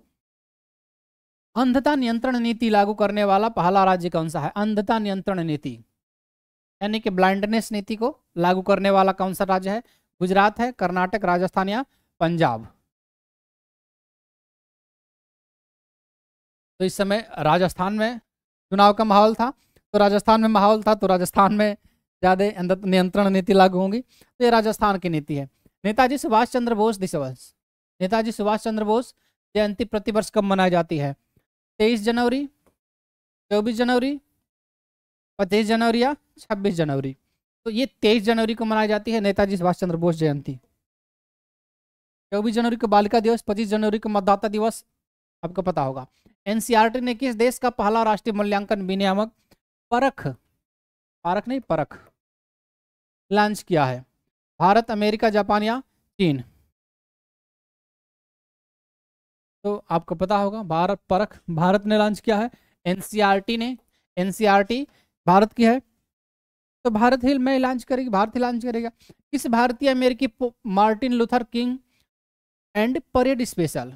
अंधता नियंत्रण नीति लागू करने वाला पहला राज्य कौन सा है अंधता नियंत्रण नीति यानी कि ब्लाइंडनेस नीति को लागू करने वाला कौन सा राज्य है गुजरात है कर्नाटक राजस्थान या पंजाब तो इस समय राजस्थान में चुनाव का माहौल था तो राजस्थान में माहौल था तो राजस्थान में ज़्यादा नियंत्रण नीति लागू होंगी तो ये राजस्थान की नीति है नेताजी सुभाष चंद्र बोस दिवस नेताजी सुभाष चंद्र बोस जयंती प्रतिवर्ष कब मनाई जाती है तेईस जनवरी चौबीस जनवरी पच्चीस जनवरी या छब्बीस जनवरी तो ये तेईस जनवरी को मनाई जाती है नेताजी सुभाष चंद्र बोस जयंती चौबीस जनवरी को बालिका दिवस पच्चीस जनवरी को मतदाता दिवस आपको पता होगा एनसीईआरटी ने किस देश का पहला राष्ट्रीय मूल्यांकन विनियामक परख परख नहीं परख लॉन्च किया है भारत अमेरिका जापान या चीन तो आपको पता होगा भारत परख भारत ने लॉन्च किया है एनसीईआरटी e ने एनसीईआरटी e भारत की है तो भारत ही में लॉन्च करेगी भारत ही लॉन्च करेगा किस भारतीय अमेरिकी Martin Luther King and parade special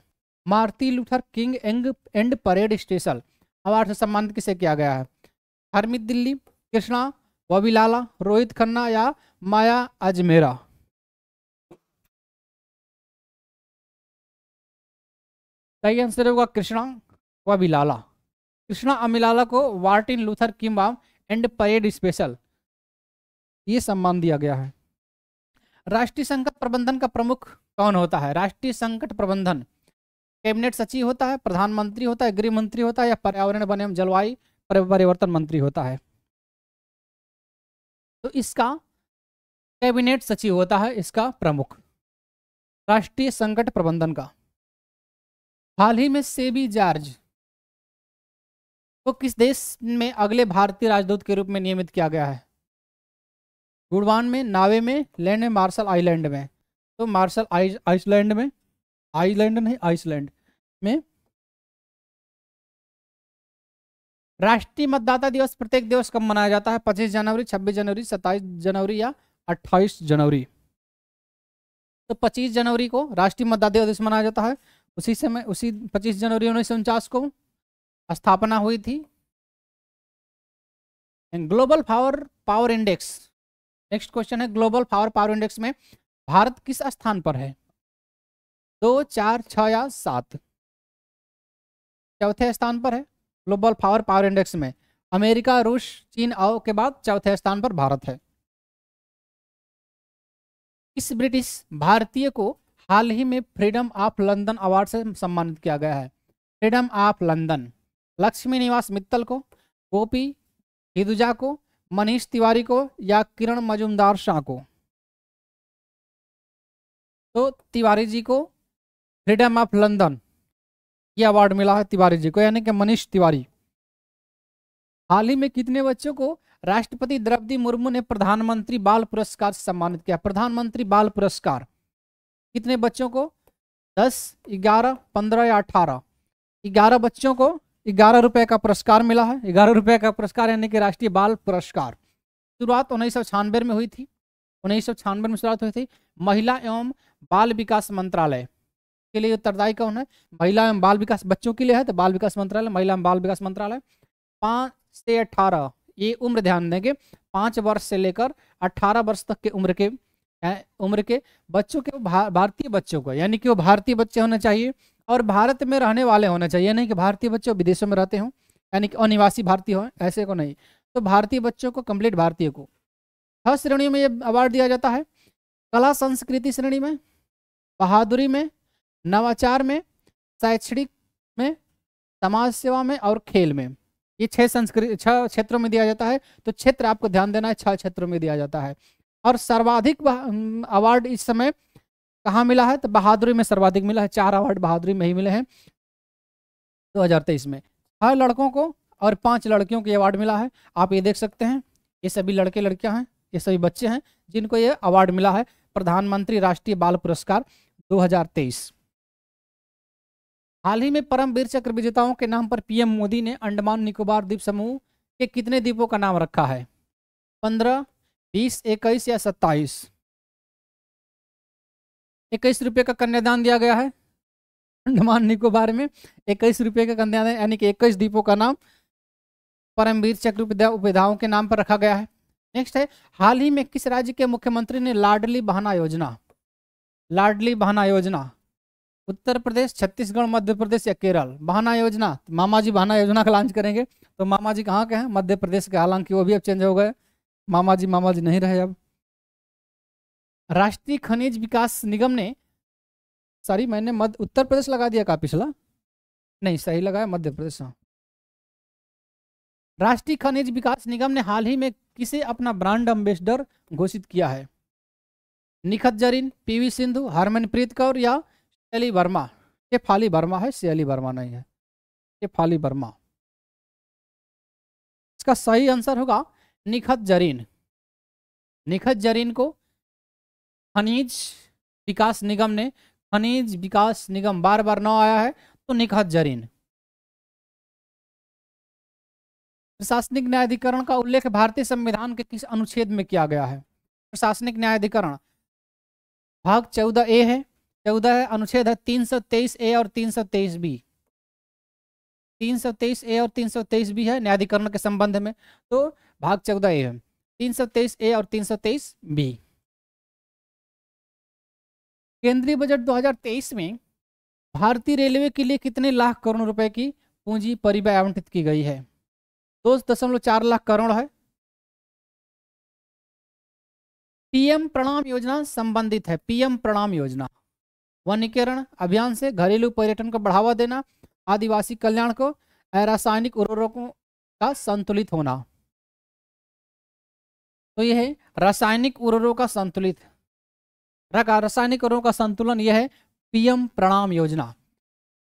Martin Luther King एंग एंड परेड स्पेशल अवार्ड से सम्मानित किसे किया गया है हरमित दिल्ली कृष्णा वबीलाला रोहित खन्ना या माया अजमेरा सही आंसर होगा कृष्णा व वाबिलाला कृष्णा अमिलाला को वार्टिन लूथर किम्बाम एंड परेड स्पेशल ये सम्मान दिया गया है राष्ट्रीय संकट प्रबंधन का प्रमुख कौन होता है राष्ट्रीय संकट प्रबंधन कैबिनेट सचिव होता है प्रधानमंत्री होता है गृह मंत्री होता है या पर्यावरण वन एवं जलवायु परिवर्तन मंत्री होता है तो इसका कैबिनेट सचिव होता है इसका प्रमुख राष्ट्रीय संकट प्रबंधन का हाल ही में सेबी जॉर्ज को तो किस देश में अगले भारतीय राजदूत के रूप में नियमित किया गया है गुड़वान में नावे में लैंड में मार्शल आइलैंड में तो मार्शल आइसलैंड में आइलैंड नहीं आइसलैंड में राष्ट्रीय मतदाता दिवस प्रत्येक दिवस कब मनाया जाता है 25 जनवरी 26 जनवरी 27 जनवरी या 28 जनवरी तो 25 जनवरी को राष्ट्रीय मतदाता दिवस मनाया जाता है उसी समय उसी 25 जनवरी उन्नीस को स्थापना हुई थी global power power index next question है ग्लोबल पावर पावर इंडेक्स में भारत किस स्थान पर है दो चार छ या सात चौथे स्थान पर है ग्लोबल पावर पावर इंडेक्स में अमेरिका रूस चीन आओ के बाद चौथे स्थान पर भारत है इस ब्रिटिश भारतीय को हाल ही में फ्रीडम ऑफ लंदन अवार्ड से सम्मानित किया गया है फ्रीडम ऑफ लंदन लक्ष्मी निवास मित्तल को गोपी हिदुजा को मनीष तिवारी को या किरण मजुमदार शाह को तो तिवारी जी को फ्रीडम ऑफ लंदन ये अवार्ड मिला है तिवारी जी को यानी कि मनीष तिवारी हाल ही में कितने बच्चों को राष्ट्रपति द्रौपदी मुर्मू ने प्रधानमंत्री बाल पुरस्कार सम्मानित किया प्रधानमंत्री बाल पुरस्कार कितने बच्चों को दस ग्यारह पंद्रह या अठारह ग्यारह बच्चों को ग्यारह रुपए का पुरस्कार मिला है ग्यारह रुपए का पुरस्कार यानी कि राष्ट्रीय बाल पुरस्कार शुरुआत उन्नीस सौ छियानवे में हुई थी उन्नीस सौ छियानवे में शुरुआत हुई थी महिला एवं बाल विकास मंत्रालय के लिए उत्तरदायी कौन है महिला एवं बाल विकास बच्चों के लिए है तो बाल विकास मंत्रालय महिला एवं बाल विकास मंत्रालय पाँच से अठारह ये उम्र ध्यान देंगे पाँच वर्ष से लेकर अठारह वर्ष तक के उम्र के उम्र के बच्चों के भारतीय बच्चों को यानी कि वो भारतीय बच्चे होने चाहिए और भारत में रहने वाले होने चाहिए नहीं कि भारतीय बच्चे विदेशों में रहते हों यानी कि अनिवासी भारतीय हो ऐसे को नहीं तो भारतीय बच्चों को कंप्लीट भारतीय को छह श्रेणी में ये अवार्ड दिया जाता है कला संस्कृति श्रेणी में बहादुरी में नवाचार में शैक्षणिक में समाज सेवा में और खेल में ये छह संस्कृति छह क्षेत्रों में दिया जाता है तो क्षेत्र आपको ध्यान देना है छह क्षेत्रों में दिया जाता है और सर्वाधिक अवार्ड इस समय कहाँ मिला है तो बहादुरी में सर्वाधिक मिला है चार अवार्ड बहादुरी में ही मिले हैं दो में हर लड़कों को और पांच लड़कियों को अवार्ड मिला है आप ये देख सकते हैं ये सभी लड़के लड़कियां हैं ये सभी बच्चे हैं जिनको ये अवार्ड मिला है प्रधानमंत्री राष्ट्रीय बाल पुरस्कार 2023 हाल ही में परमवीर चक्र विजेताओं के नाम पर पीएम मोदी ने अंडमान निकोबार द्वीप समूह के कितने द्वीपों का नाम रखा है पंद्रह बीस इक्कीस या सत्ताईस इक्कीस रुपये का कन्यादान दिया गया है अंडमान निकोबार में इक्कीस रुपये का कन्यादान यानी कि इक्कीस द्वीपों का नाम परमवीर चक्र उपधाओं के नाम पर रखा गया है नेक्स्ट है हाल ही में किस राज्य के मुख्यमंत्री ने लाडली बहाना योजना लाडली बहाना योजना उत्तर प्रदेश छत्तीसगढ़ मध्य प्रदेश या केरल बहाना योजना मामा जी बहाना योजना का लॉन्च करेंगे तो मामा जी कहाँ के हैं मध्य प्रदेश के हालांकि वो भी अब चेंज हो गए मामा जी मामा जी नहीं रहे अब राष्ट्रीय खनिज विकास निगम ने सॉरी मैंने मध्य उत्तर प्रदेश लगा दिया का पिछला नहीं सही लगाया मध्य प्रदेश हाँ। राष्ट्रीय खनिज विकास निगम ने हाल ही में किसे अपना ब्रांड एम्बेसडर घोषित किया है निखत जरीन पीवी सिंधु हरमनप्रीत कौर या शैली वर्मा ये फाली वर्मा है शैली वर्मा नहीं है ये फाली वर्मा इसका सही आंसर होगा निखत जरीन निखत जरीन को खनिज विकास निगम ने खनिज विकास निगम बार बार न आया है तो निखत जरीन प्रशासनिक न्यायाधिकरण का उल्लेख भारतीय संविधान के किस अनुच्छेद में किया गया है प्रशासनिक न्यायाधिकरण भाग चौदह ए है चौदह अनुच्छेद है तीन सौ तेईस ए और तीन सौ तेईस बी तीन सौ तेईस ए और तीन सौ तेईस बी है न्यायाधिकरण के संबंध में तो भाग चौदह ए है तीन सौ तेईस ए और तीन सौ तेईस बी केंद्रीय बजट 2023 में भारतीय रेलवे के लिए कितने लाख करोड़ रुपए की पूंजी परिवय आवंटित की गई है दो दशमलव चार लाख करोड़ है पीएम प्रणाम योजना संबंधित है पीएम प्रणाम योजना वनीकरण अभियान से घरेलू पर्यटन को बढ़ावा देना आदिवासी कल्याण को रासायनिक उर्वरकों का संतुलित होना तो यह है रासायनिक उर्वरों का संतुलित रासायनिक उर्वरों का संतुलन यह है पीएम प्रणाम योजना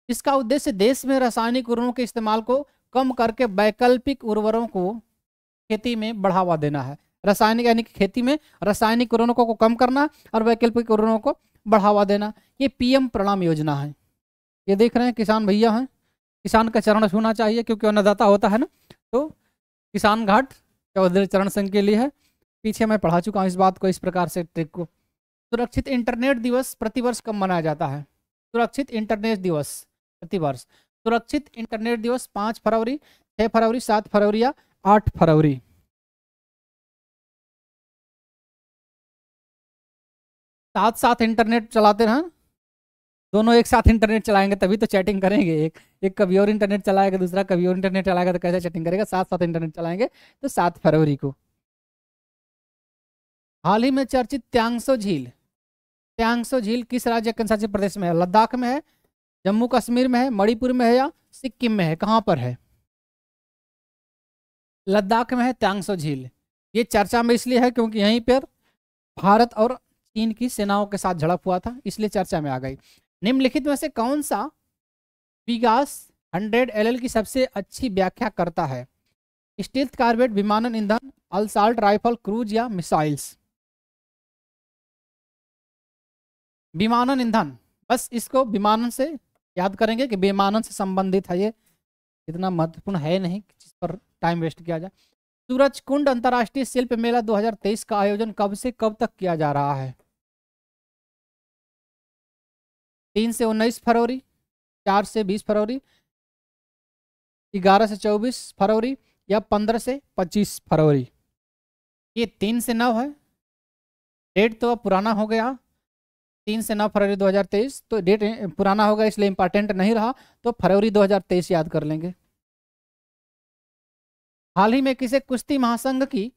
इसका उद्देश्य देश में रासायनिक उर्वरों के इस्तेमाल को कम करके वैकल्पिक उर्वरों को खेती में बढ़ावा देना है रासायनिक यानी कि खेती में रासायनिक उर्वरकों को कम करना और वैकल्पिक उर्वरों को बढ़ावा देना ये पीएम प्रणाम योजना है ये देख रहे हैं किसान भैया हैं किसान का चरण छूना चाहिए क्योंकि अन्नदाता होता है ना तो किसान घाट चौधरी चरण संघ के लिए है पीछे मैं पढ़ा चुका हूँ इस बात को इस प्रकार से ट्रिक को सुरक्षित इंटरनेट दिवस प्रतिवर्ष कब मनाया जाता है सुरक्षित इंटरनेट दिवस प्रतिवर्ष सुरक्षित इंटरनेट दिवस पाँच फरवरी छः फरवरी सात फरवरी या आठ फरवरी साथ साथ इंटरनेट चलाते रहें दोनों एक साथ इंटरनेट चलाएंगे तभी तो चैटिंग करेंगे एक एक कभी और इंटरनेट चलाएगा दूसरा कभी और इंटरनेट चलाएगा तो कैसे चैटिंग करेगा साथ साथ इंटरनेट चलाएंगे तो सात फरवरी को हाल ही में चर्चित त्यांगसो झील त्यांगसो झील किस राज्य केंद्रशासित प्रदेश में है लद्दाख में है जम्मू कश्मीर में है मणिपुर में है या सिक्किम में है कहाँ पर है लद्दाख में है त्यांगसो झील ये चर्चा में इसलिए है क्योंकि यहीं पर भारत और चीन की सेनाओं के साथ झड़प हुआ था इसलिए चर्चा में आ गई निम्नलिखित में से कौन सा विगास 100 एल की सबसे अच्छी व्याख्या करता है स्टील्थ कार्बेट विमानन ईंधन अलसाल्ट राइफल क्रूज या मिसाइल्स विमानन ईंधन बस इसको विमानन से याद करेंगे कि विमानन से संबंधित है ये इतना महत्वपूर्ण है नहीं जिस पर टाइम वेस्ट किया जाए सूरज कुंड अंतर्राष्ट्रीय शिल्प मेला 2023 का आयोजन कब से कब तक किया जा रहा है तीन से उन्नीस फरवरी चार से बीस फरवरी ग्यारह से चौबीस फरवरी या पंद्रह से पच्चीस फरवरी ये तीन से नौ है डेट तो अब पुराना हो गया तीन से नौ फरवरी 2023 तो डेट eh, पुराना होगा इसलिए इंपॉर्टेंट नहीं रहा तो फरवरी 2023 याद कर लेंगे हाल ही में किसे कुश्ती महासंघ की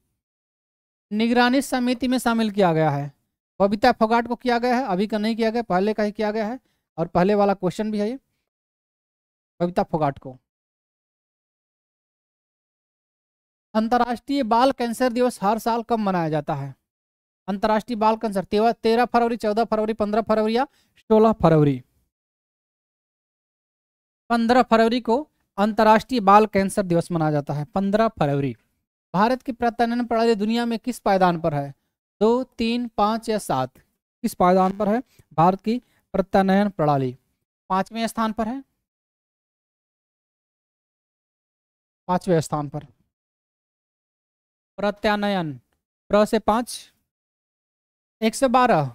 निगरानी समिति में शामिल किया गया है बबीता फोगाट को किया गया है अभी का नहीं किया गया पहले का ही किया गया है और पहले वाला क्वेश्चन भी है ये बबीता फोगाट को अंतर्राष्ट्रीय बाल कैंसर दिवस हर साल कब मनाया जाता है अंतर्राष्ट्रीय बाल कैंसर तेरह फरवरी चौदह फरवरी पंद्रह फरवरी या सोलह फरवरी पंद्रह फरवरी को अंतर्राष्ट्रीय बाल कैंसर दिवस मनाया जाता है पंद्रह फरवरी भारत की प्रत्यानयन प्रणाली दुनिया में किस पायदान पर है दो तीन पाँच या सात किस पायदान पर है भारत की प्रत्यानयन प्रणाली पांचवें स्थान पर है पांचवें स्थान पर प्रत्यानयन प्र से पांच एक सौ बारह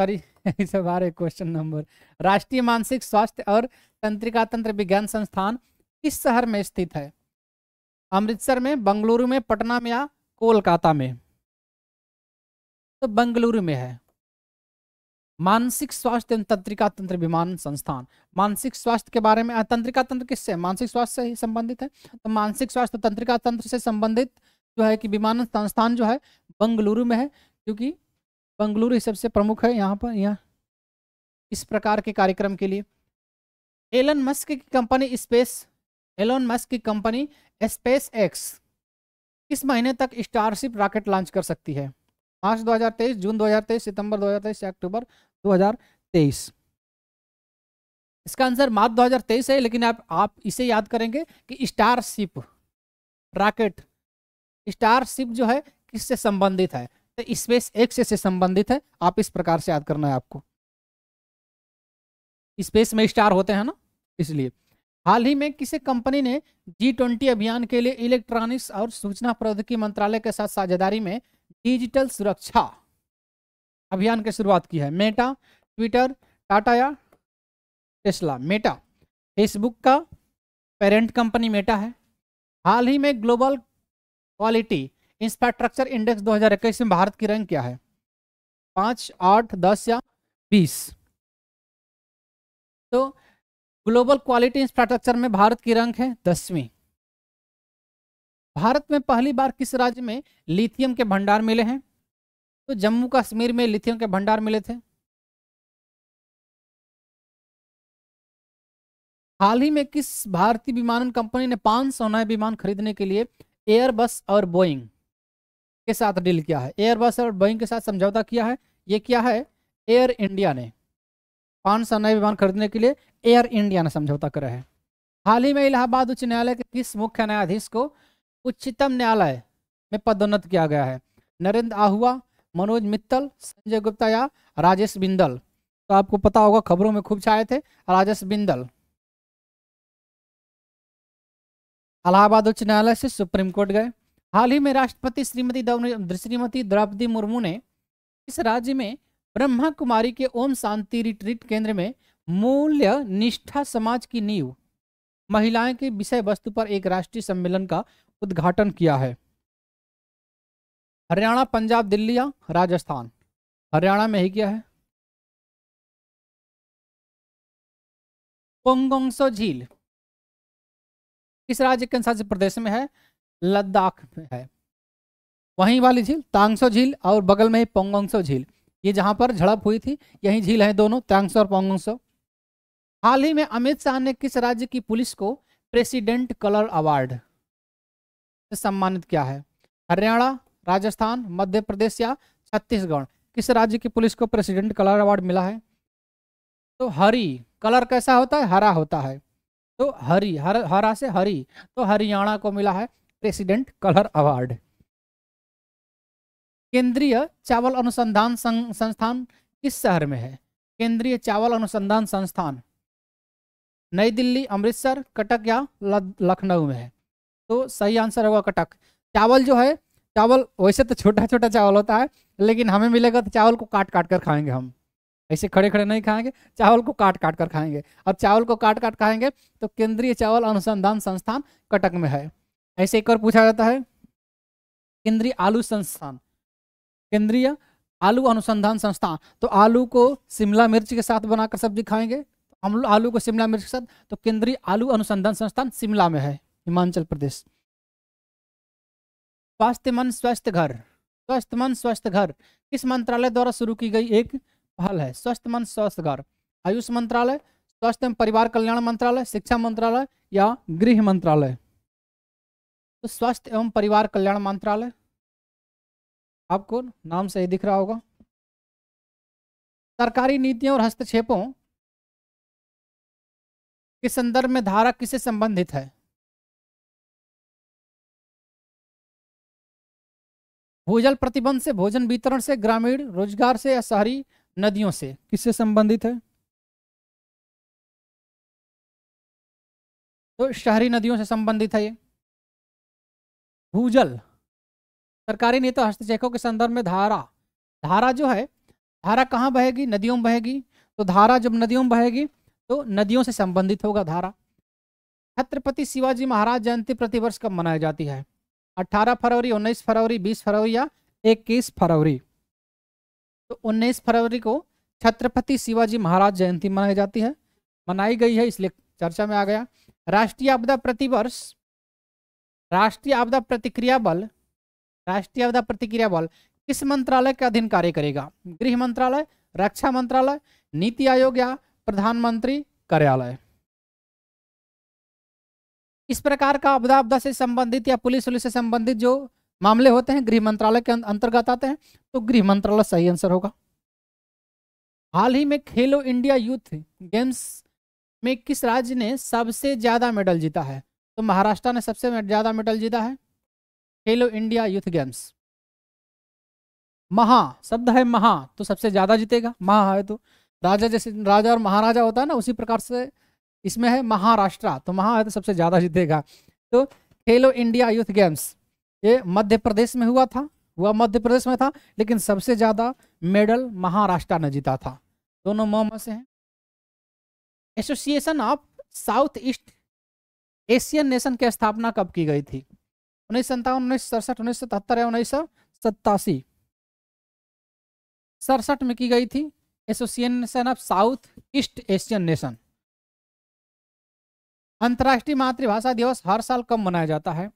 सॉरी एक सौ बारह क्वेश्चन नंबर राष्ट्रीय मानसिक स्वास्थ्य और तंत्रिका तंत्र विज्ञान संस्थान किस शहर में स्थित है अमृतसर में बंगलुरु में पटना में या कोलकाता में तो बंगलुरु में है मानसिक स्वास्थ्य एवं तंत्रिका तंत्र विमान संस्थान मानसिक स्वास्थ्य के बारे में तंत्रिका तंत्र किससे मानसिक स्वास्थ्य से ही संबंधित है तो मानसिक स्वास्थ्य तंत्रिका तंत्र से संबंधित जो है कि विमान संस्थान जो है बंगलुरु में है क्योंकि बंगलुरु सबसे प्रमुख है यहाँ पर यहाँ इस प्रकार के कार्यक्रम के लिए एलन मस्क की कंपनी स्पेस एलन मस्क की कंपनी स्पेस एक्स इस महीने तक स्टारशिप रॉकेट लॉन्च कर सकती है मार्च 2023 जून 2023 सितंबर 2023 अक्टूबर 2023 इसका आंसर मार्च 2023 है लेकिन आप आप इसे याद करेंगे कि स्टारशिप रॉकेट स्टारशिप जो है किससे संबंधित है तो स्पेस एक्स से संबंधित है आप इस प्रकार से याद करना है आपको स्पेस में स्टार होते हैं ना इसलिए हाल ही में किसी कंपनी ने जी ट्वेंटी अभियान के लिए इलेक्ट्रॉनिक्स और सूचना प्रौद्योगिकी मंत्रालय के साथ साझेदारी में डिजिटल सुरक्षा अभियान की शुरुआत की है मेटा ट्विटर टाटा या टेस्ला मेटा फेसबुक का पेरेंट कंपनी मेटा है हाल ही में ग्लोबल क्वालिटी इंफ्रास्ट्रक्चर इंडेक्स 2021 में भारत की रैंक क्या है पाँच आठ दस या बीस तो ग्लोबल क्वालिटी इंफ्रास्ट्रक्चर में भारत की रैंक है दसवीं भारत में पहली बार किस राज्य में लिथियम के भंडार मिले हैं तो जम्मू कश्मीर में लिथियम के भंडार मिले थे हाल ही में किस भारतीय विमानन कंपनी ने पांच सौ नए विमान खरीदने के लिए एयरबस और बोइंग के साथ डील किया है एयरबस और बोइंग के साथ समझौता किया है ये क्या है एयर इंडिया ने पांच सौ नए विमान खरीदने के लिए एयर इंडिया ने समझौता करा है हाल ही में इलाहाबाद उच्च न्यायालय के किस मुख्य न्यायाधीश को उच्चतम न्यायालय में पदोन्नत किया गया है नरेंद्र आहुआ मनोज मित्तल संजय गुप्ता या राजेश बिंदल तो आपको पता होगा खबरों में खूब छाए थे राजेश बिंदल इलाहाबाद उच्च न्यायालय से सुप्रीम कोर्ट गए हाल ही में राष्ट्रपति श्रीमती श्रीमती द्रौपदी मुर्मू ने इस राज्य में ब्रह्मा कुमारी के ओम शांति रिट्रीट केंद्र में मूल्य निष्ठा समाज की नींव महिलाएं के विषय वस्तु पर एक राष्ट्रीय सम्मेलन का उद्घाटन किया है हरियाणा पंजाब दिल्ली या राजस्थान हरियाणा में ही किया है पोंगोंगसो झील इस राज्य के प्रदेश में है लद्दाख में है वहीं वाली झील तांगसो झील और बगल में ही पोंगोंगसो झील ये जहां पर झड़प हुई थी यही झील है दोनों तांगसो और पोंगोंगसो हाल ही में अमित शाह ने किस राज्य की पुलिस को प्रेसिडेंट कलर अवार्ड से सम्मानित किया है हरियाणा राजस्थान मध्य प्रदेश या छत्तीसगढ़ किस राज्य की पुलिस को प्रेसिडेंट कलर अवार्ड मिला है तो हरी कलर कैसा होता है हरा होता है तो हरी हर हरा से हरी तो हरियाणा को मिला है प्रेसिडेंट कलर अवार्ड केंद्रीय चावल अनुसंधान संस्थान किस शहर में है केंद्रीय चावल अनुसंधान संस्थान नई दिल्ली अमृतसर कटक या लखनऊ में है तो सही आंसर होगा कटक चावल जो है चावल वैसे तो छोटा छोटा चावल होता है लेकिन हमें मिलेगा तो चावल को काट काट कर खाएंगे हम ऐसे खड़े खड़े नहीं खाएंगे चावल को काट काट कर खाएंगे और चावल को काट काट खाएंगे तो केंद्रीय चावल अनुसंधान संस्थान कटक में है ऐसे एक और पूछा जाता है केंद्रीय आलू संस्थान केंद्रीय आलू अनुसंधान संस्थान तो आलू को शिमला मिर्च के साथ बनाकर सब्जी खाएंगे हम लोग आलू को शिमला मिर्च के साथ तो केंद्रीय आलू अनुसंधान संस्थान शिमला में है हिमाचल प्रदेश स्वास्थ्य मन स्वस्थ घर स्वस्थ मन स्वस्थ घर किस मंत्रालय द्वारा शुरू की गई एक पहल है स्वस्थ मन स्वस्थ घर आयुष मंत्रालय स्वास्थ्य एवं परिवार कल्याण मंत्रालय शिक्षा मंत्रालय या गृह मंत्रालय तो स्वास्थ्य एवं परिवार कल्याण मंत्रालय आपको नाम से ही दिख रहा होगा सरकारी नीतियों और हस्तक्षेपों के संदर्भ में धारा किससे संबंधित है भूजल प्रतिबंध से भोजन वितरण से ग्रामीण रोजगार से या शहरी नदियों से किससे संबंधित है तो शहरी नदियों से संबंधित है ये भूजल सरकारी नेता हस्तक्षेपों के संदर्भ में धारा धारा जो है धारा कहाँ बहेगी नदियों में बहेगी तो धारा जब नदियों में बहेगी तो नदियों से संबंधित होगा धारा छत्रपति शिवाजी महाराज जयंती प्रतिवर्ष कब मनाई जाती है 18 फरवरी 19 फरवरी 20 फरवरी या 21 फरवरी तो 19 फरवरी को छत्रपति शिवाजी महाराज जयंती मनाई जाती है मनाई गई है इसलिए चर्चा में आ गया राष्ट्रीय आपदा प्रतिवर्ष राष्ट्रीय आपदा प्रतिक्रिया बल राष्ट्रीय आपदा प्रतिक्रिया बल किस मंत्रालय के अधीन कार्य करेगा गृह मंत्रालय रक्षा मंत्रालय नीति आयोग या प्रधानमंत्री कार्यालय इस प्रकार का आपदा आपदा से संबंधित या पुलिस पुलिस से संबंधित जो मामले होते हैं गृह मंत्रालय के अं-, अंतर्गत आते हैं तो गृह मंत्रालय सही आंसर होगा हाल ही में खेलो इंडिया यूथ गेम्स में किस राज्य ने सबसे ज्यादा मेडल जीता है तो महाराष्ट्र ने सबसे ज़्यादा मेडल जीता है खेलो इंडिया यूथ गेम्स महा शब्द है महा तो सबसे ज़्यादा जीतेगा महा है तो राजा जैसे राजा और महाराजा होता है ना उसी प्रकार से इसमें है महाराष्ट्र तो महा है तो सबसे ज़्यादा जीतेगा तो खेलो इंडिया यूथ गेम्स ये मध्य प्रदेश में हुआ था हुआ मध्य प्रदेश में था लेकिन सबसे ज़्यादा मेडल महाराष्ट्र ने जीता था दोनों मोहम्मद से हैं association of south east Asian nation की स्थापना कब की गई थी उन्नीस संतावन उन्नीस सड़सठ उन्नीस सतहत्तर या उन्नीस सौ सत्तासी सड़सठ में की गई थी association of south east Asian nation अंतर्राष्ट्रीय मातृभाषा दिवस हर साल कब मनाया जाता है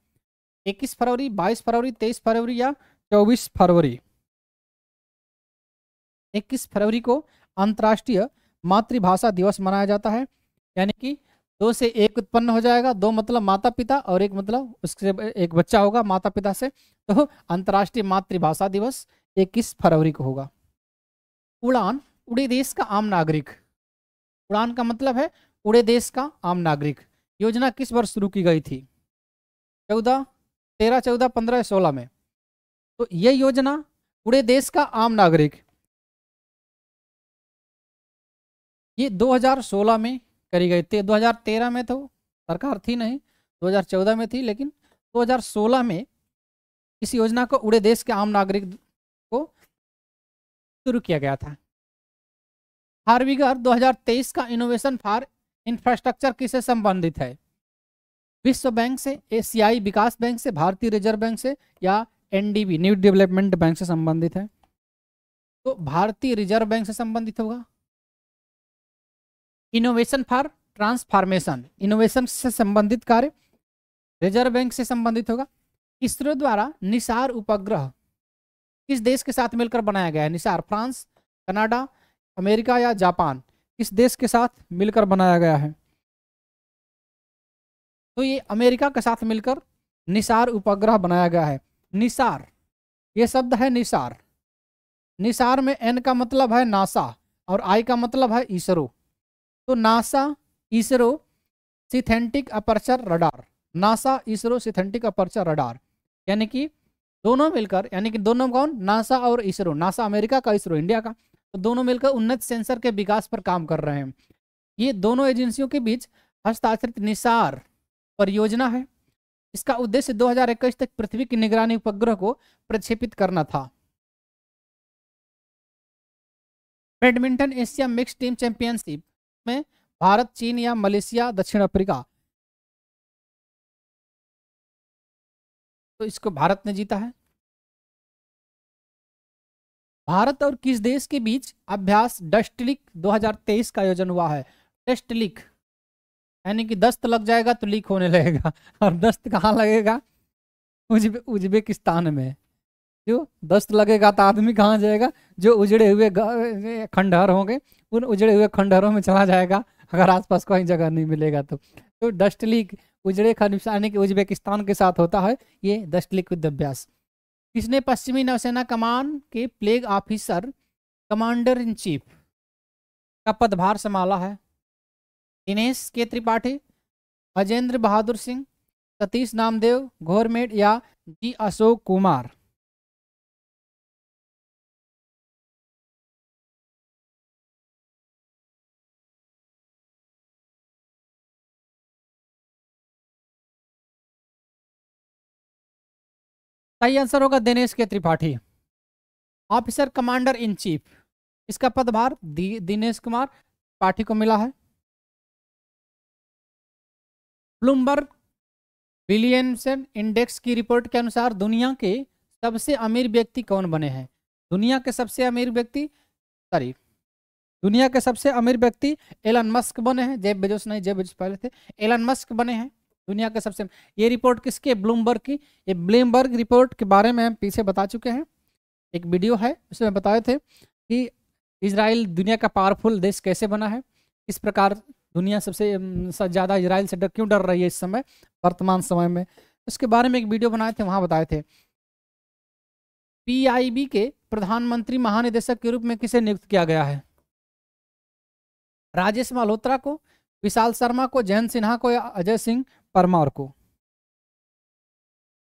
21 फरवरी 22 फरवरी 23 फरवरी या 24 फरवरी 21 फरवरी को अंतर्राष्ट्रीय मातृभाषा दिवस मनाया जाता है यानी कि दो से एक उत्पन्न हो जाएगा दो मतलब माता पिता और एक मतलब उसके एक बच्चा होगा माता पिता से तो अंतर्राष्ट्रीय मातृभाषा दिवस इक्कीस फरवरी को होगा उड़ान उड़े देश का आम नागरिक उड़ान का मतलब है उड़े देश का आम नागरिक योजना किस वर्ष शुरू की गई थी चौदह तेरह चौदह पंद्रह सोलह में तो यह योजना उड़े देश का आम नागरिक ये 2016 में करी गई थी 2013 में तो सरकार थी नहीं 2014 में थी लेकिन 2016 में इस योजना को उड़े देश के आम नागरिक को शुरू किया गया था हार्विगर 2023 का इनोवेशन फॉर इंफ्रास्ट्रक्चर किससे संबंधित है विश्व बैंक से एशियाई विकास बैंक से भारतीय रिजर्व बैंक से या एनडीबी न्यू डेवलपमेंट बैंक से संबंधित है तो भारतीय रिजर्व बैंक से संबंधित होगा इनोवेशन फॉर ट्रांसफॉर्मेशन इनोवेशन से संबंधित कार्य रिजर्व बैंक से संबंधित होगा इसरो द्वारा निसार उपग्रह किस देश के साथ मिलकर बनाया गया है निसार फ्रांस कनाडा अमेरिका या जापान किस देश के साथ मिलकर बनाया गया है तो ये अमेरिका के साथ मिलकर निसार उपग्रह बनाया गया है निसार ये शब्द है निसार निसार में एन का मतलब है नासा और आई का मतलब है इसरो तो NASA ISRO synthetic aperture radar NASA ISRO synthetic aperture radar यानी कि दोनों मिलकर यानी कि दोनों कौन नासा और इसरो नासा अमेरिका का इसरो इंडिया का तो दोनों मिलकर उन्नत सेंसर के विकास पर काम कर रहे हैं ये दोनों एजेंसियों के बीच हस्ताक्षरित निसार परियोजना है इसका उद्देश्य 2021 तक पृथ्वी की निगरानी उपग्रह को प्रक्षेपित करना था badminton Asia mix team championship में भारत चीन या मलेशिया दक्षिण अफ्रीका तो इसको भारत ने जीता है भारत और किस देश के बीच अभ्यास डस्ट डस्टलिक 2023 का आयोजन हुआ है डस्ट लीक यानी कि दस्त लग जाएगा तो लीक होने लगेगा और दस्त कहाँ लगेगा उज्बे उज्बेकिस्तान में जो दस्त लगेगा तो आदमी कहाँ जाएगा जो उजड़े हुए खंडहर होंगे उन उजड़े हुए खंडहरों में चला जाएगा अगर आसपास कहीं जगह नहीं मिलेगा तो तो डस्ट लीक उजड़े खनिज यानी कि उज्बेकिस्तान के साथ होता है ये डस्ट लीक युद्धाभ्यास इसने पश्चिमी नौसेना कमान के flag officer commander in chief का पदभार संभाला है दिनेश के त्रिपाठी अजेंद्र बहादुर सिंह सतीश नामदेव घोरमेट या जी अशोक कुमार सही आंसर होगा Dinesh K Tripathi officer commander in chief इसका पदभार दिनेश कुमार त्रिपाठी को मिला है ब्लूमबर्ग विलियमसन इंडेक्स की रिपोर्ट के अनुसार दुनिया के सबसे अमीर व्यक्ति कौन बने हैं दुनिया के सबसे अमीर व्यक्ति सॉरी दुनिया के सबसे अमीर व्यक्ति एलन मस्क बने हैं जेब बेजोस नहीं जेब बेजोस पहले थे एलन मस्क बने हैं दुनिया का सबसे ये रिपोर्ट किसके ब्लूमबर्ग की ये ब्लूमबर्ग रिपोर्ट के बारे में हम पीछे बता चुके हैं एक वीडियो है उसमें बताए थे कि इसराइल दुनिया का पावरफुल देश कैसे बना है किस प्रकार दुनिया सबसे ज़्यादा इसराइल से डर क्यों डर रही है इस समय वर्तमान समय में उसके बारे में एक वीडियो बनाए थे वहाँ बताए थे पीआईबी के प्रधानमंत्री महानिदेशक के रूप में किसे नियुक्त किया गया है राजेश मल्होत्रा को विशाल शर्मा को जयंत सिन्हा को या अजय सिंह परमार को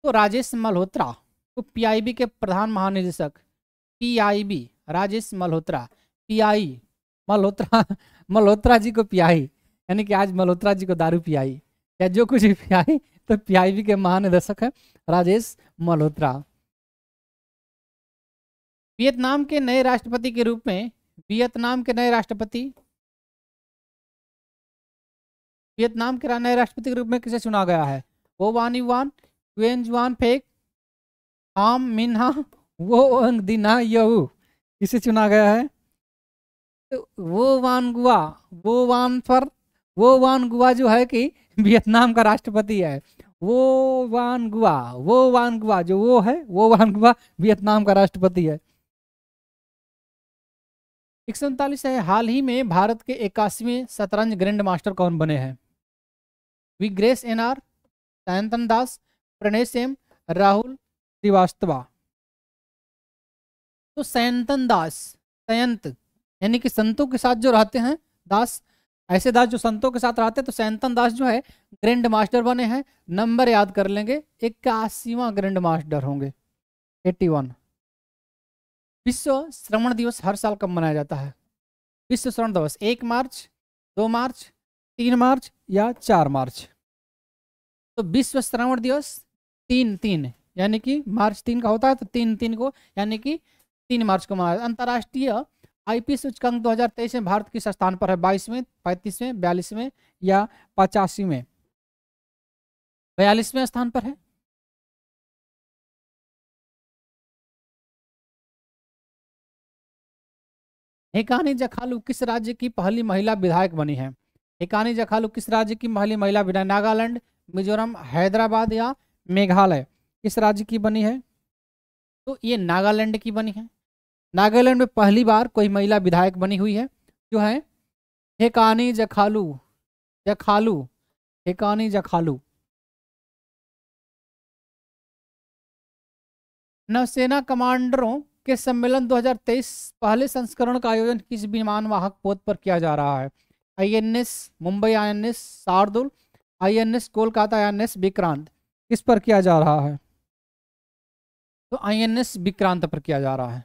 तो राजेश मल्होत्रा तो पीआईबी के प्रधान महानिदेशक पीआईबी राजेश मल्होत्रा पीआई मल्होत्रा मल्होत्रा जी को पीआई यानी कि आज मल्होत्रा जी को दारू पियाई या जो कुछ भी पियाई तो पीआईबी के महानिदेशक है राजेश मल्होत्रा वियतनाम के नए राष्ट्रपति के रूप में वियतनाम के नए राष्ट्रपति वियतनाम के नए राष्ट्रपति के रूप में किसे चुना गया है वो वान युवान वेन जुआन फेक आम मिन्हा वो अंग दिना यू किसे चुना गया है तो वो वान गुआ वो वान फर वो वान गुआ जो है कि वियतनाम का राष्ट्रपति है वो वान गुआ वो वान गुआ जो वो है वो वान गुआ वियतनाम का राष्ट्रपति है एक सौ उनतालीस है हाल ही में भारत के इक्यासीवें शतरंज ग्रैंड मास्टर कौन बने हैं विग्रेस एन आर सायंतन दास प्रणय सेम राहुल श्रीवास्तवा तो सयंतन दास सयंत यानी कि संतों के साथ जो रहते हैं दास ऐसे दास जो संतों के साथ रहते हैं तो सैंतन दास जो है ग्रैंड मास्टर बने हैं नंबर याद कर लेंगे इक्यासीवा ग्रैंड मास्टर होंगे एट्टी वन विश्व श्रवण दिवस हर साल कब मनाया जाता है विश्व श्रवण दिवस एक मार्च दो मार्च तीन मार्च या चार मार्च तो विश्व श्रवण दिवस तीन तीन यानी कि मार्च तीन का होता है तो तीन तीन को यानी कि तीन मार्च को मनाया अंतर्राष्ट्रीय आईपी सूचकांक 2023 में भारत किस स्थान पर है बाईसवें पैंतीसवें बयालीसवें या पचासीवें बयालीसवें स्थान पर है हेकानी जखालू किस राज्य की पहली महिला विधायक बनी है हिकानी जखालू किस राज्य की पहली महिला विधायक नागालैंड मिजोरम हैदराबाद या मेघालय किस राज्य की बनी है तो ये नागालैंड की बनी है नागालैंड में पहली बार कोई महिला विधायक बनी हुई है जो है हेकानी जखालू जखालू हेकानी जखालू नौसेना कमांडरों के सम्मेलन 2023 पहले संस्करण का आयोजन किस विमान वाहक पोत पर किया जा रहा है INS Mumbai INS Shardul INS Kolkata INS Vikrant किस पर किया जा रहा है तो आईएनएस विक्रांत पर किया जा रहा है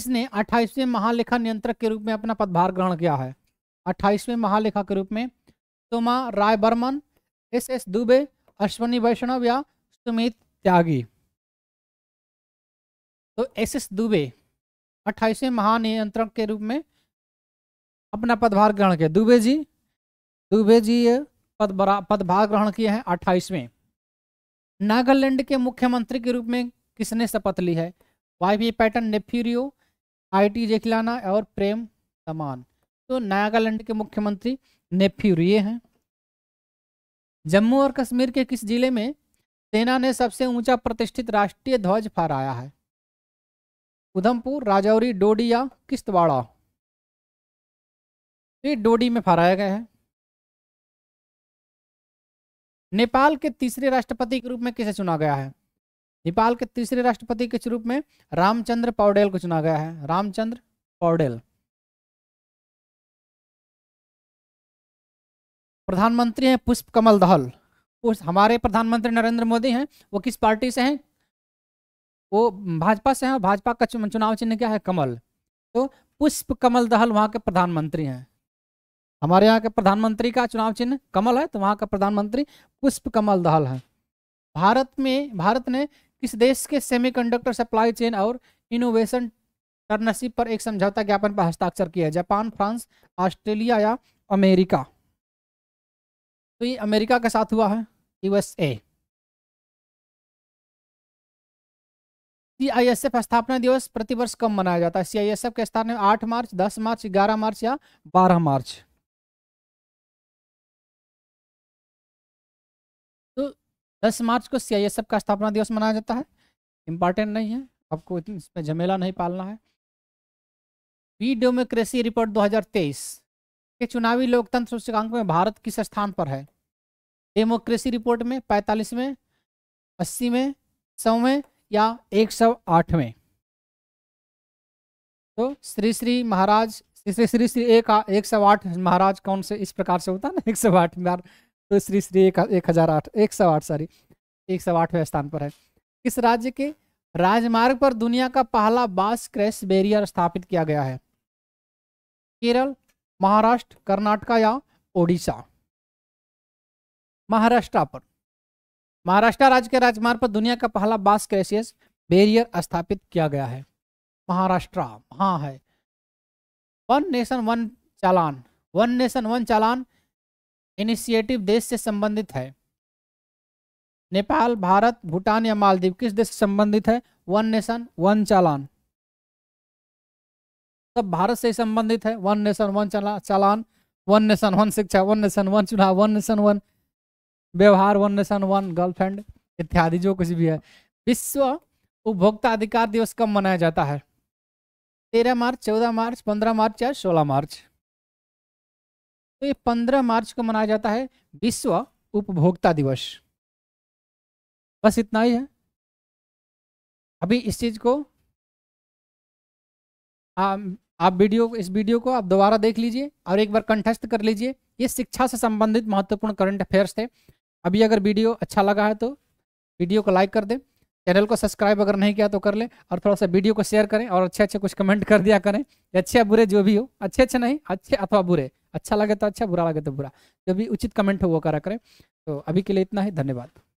इसने 28वें महालेखा नियंत्रक के रूप में अपना पदभार ग्रहण किया है 28वें महालेखा के रूप में सोमा राय बर्मन एस एस दुबे अश्वनी वैष्णव या सुमित त्यागी तो एस एस दुबे अट्ठाईसवें महानियंत्रक के रूप में अपना पदभार ग्रहण किया दुबे जी दुबे जी पद पदभार ग्रहण किए हैं अट्ठाईसवें नागालैंड के मुख्यमंत्री के रूप में किसने शपथ ली है वाई पी पैटर्न नेफ्यूरियो आई टी जेखिलाना और प्रेम तमान तो नागालैंड के मुख्यमंत्री नेफ्यूरिये हैं जम्मू और कश्मीर के किस जिले में सेना ने सबसे ऊंचा प्रतिष्ठित राष्ट्रीय ध्वज फहराया है उधमपुर राजौरी डोडी या किश्तवाड़ा ये डोडी में फहराया गया है नेपाल के तीसरे राष्ट्रपति के रूप में किसे चुना गया है नेपाल के तीसरे राष्ट्रपति के रूप में रामचंद्र पौडेल को चुना गया है रामचंद्र पौडेल प्रधानमंत्री हैं पुष्प कमल दहल हमारे प्रधानमंत्री नरेंद्र मोदी हैं वो किस पार्टी से हैं वो भाजपा से हैं भाजपा का चुनाव चिन्ह क्या है कमल तो पुष्प कमल दहल वहाँ के प्रधानमंत्री हैं हमारे यहाँ के प्रधानमंत्री का चुनाव चिन्ह कमल है तो वहाँ का प्रधानमंत्री पुष्प कमल दहल है भारत में भारत ने किस देश के सेमीकंडक्टर सप्लाई चेन और इनोवेशन पार्टनरशिप पर एक समझौता ज्ञापन पर हस्ताक्षर किया है जापान फ्रांस ऑस्ट्रेलिया या अमेरिका तो ये अमेरिका के साथ हुआ है यूएसए सीआईएसएफ स्थापना दिवस प्रतिवर्ष कब मनाया जाता है सीआईएसएफ के स्थान में आठ मार्च दस मार्च ग्यारह मार्च या बारह मार्च तो दस मार्च को सीआईएसएफ का स्थापना दिवस मनाया जाता है इंपॉर्टेंट नहीं है आपको इसमें झमेला नहीं पालना है बी डेमोक्रेसी रिपोर्ट 2023 के चुनावी लोकतंत्र सूचकांक में भारत किस स्थान पर है डेमोक्रेसी रिपोर्ट में पैंतालीस में अस्सी में सौ में या एक सौ आठवें तो श्री श्री महाराज श्री श्री श्री एक एक सौ आठ महाराज कौन से इस प्रकार से होता है ना एक सौ आठ बार तो श्री श्री एक, एक हजार आठ एक सौ आठ सॉरी एक सौ आठवें स्थान पर है किस राज्य के राजमार्ग पर दुनिया का पहला बास क्रैश बैरियर स्थापित किया गया है केरल महाराष्ट्र कर्नाटका या ओडिशा महाराष्ट्र पर महाराष्ट्र राज्य के राजमार्ग पर दुनिया का पहला बास क्रेसियस बैरियर स्थापित किया गया है महाराष्ट्र हाँ है वन नेशन वन चालान वन नेशन वन चालान इनिशिएटिव देश से संबंधित है नेपाल भारत भूटान या मालदीव किस देश से संबंधित है वन नेशन वन चालान सब भारत से संबंधित है वन नेशन वन चालान वन नेशन वन शिक्षा वन नेशन वन चुनाव वन नेशन वन व्यवहार वन नेशन वन गर्लफ्रेंड इत्यादि जो कुछ भी है विश्व उपभोक्ता अधिकार दिवस कब मनाया जाता है तेरह मार्च चौदह मार्च पंद्रह मार्च या सोलह मार्च तो ये पंद्रह मार्च को मनाया जाता है विश्व उपभोक्ता दिवस बस इतना ही है अभी इस चीज को आ, आप वीडियो इस वीडियो को आप दोबारा देख लीजिए और एक बार कंठस्थ कर लीजिए ये शिक्षा से संबंधित महत्वपूर्ण करंट अफेयर्स थे अभी अगर वीडियो अच्छा लगा है तो वीडियो को लाइक कर दें चैनल को सब्सक्राइब अगर नहीं किया तो कर लें और थोड़ा सा वीडियो को शेयर करें और अच्छे अच्छे कुछ कमेंट कर दिया करें अच्छे या बुरे जो भी हो अच्छे अच्छे नहीं अच्छे अथवा बुरे अच्छा लगे तो अच्छा बुरा लगे तो बुरा जो भी उचित कमेंट हो वो करा करें तो अभी के लिए इतना ही धन्यवाद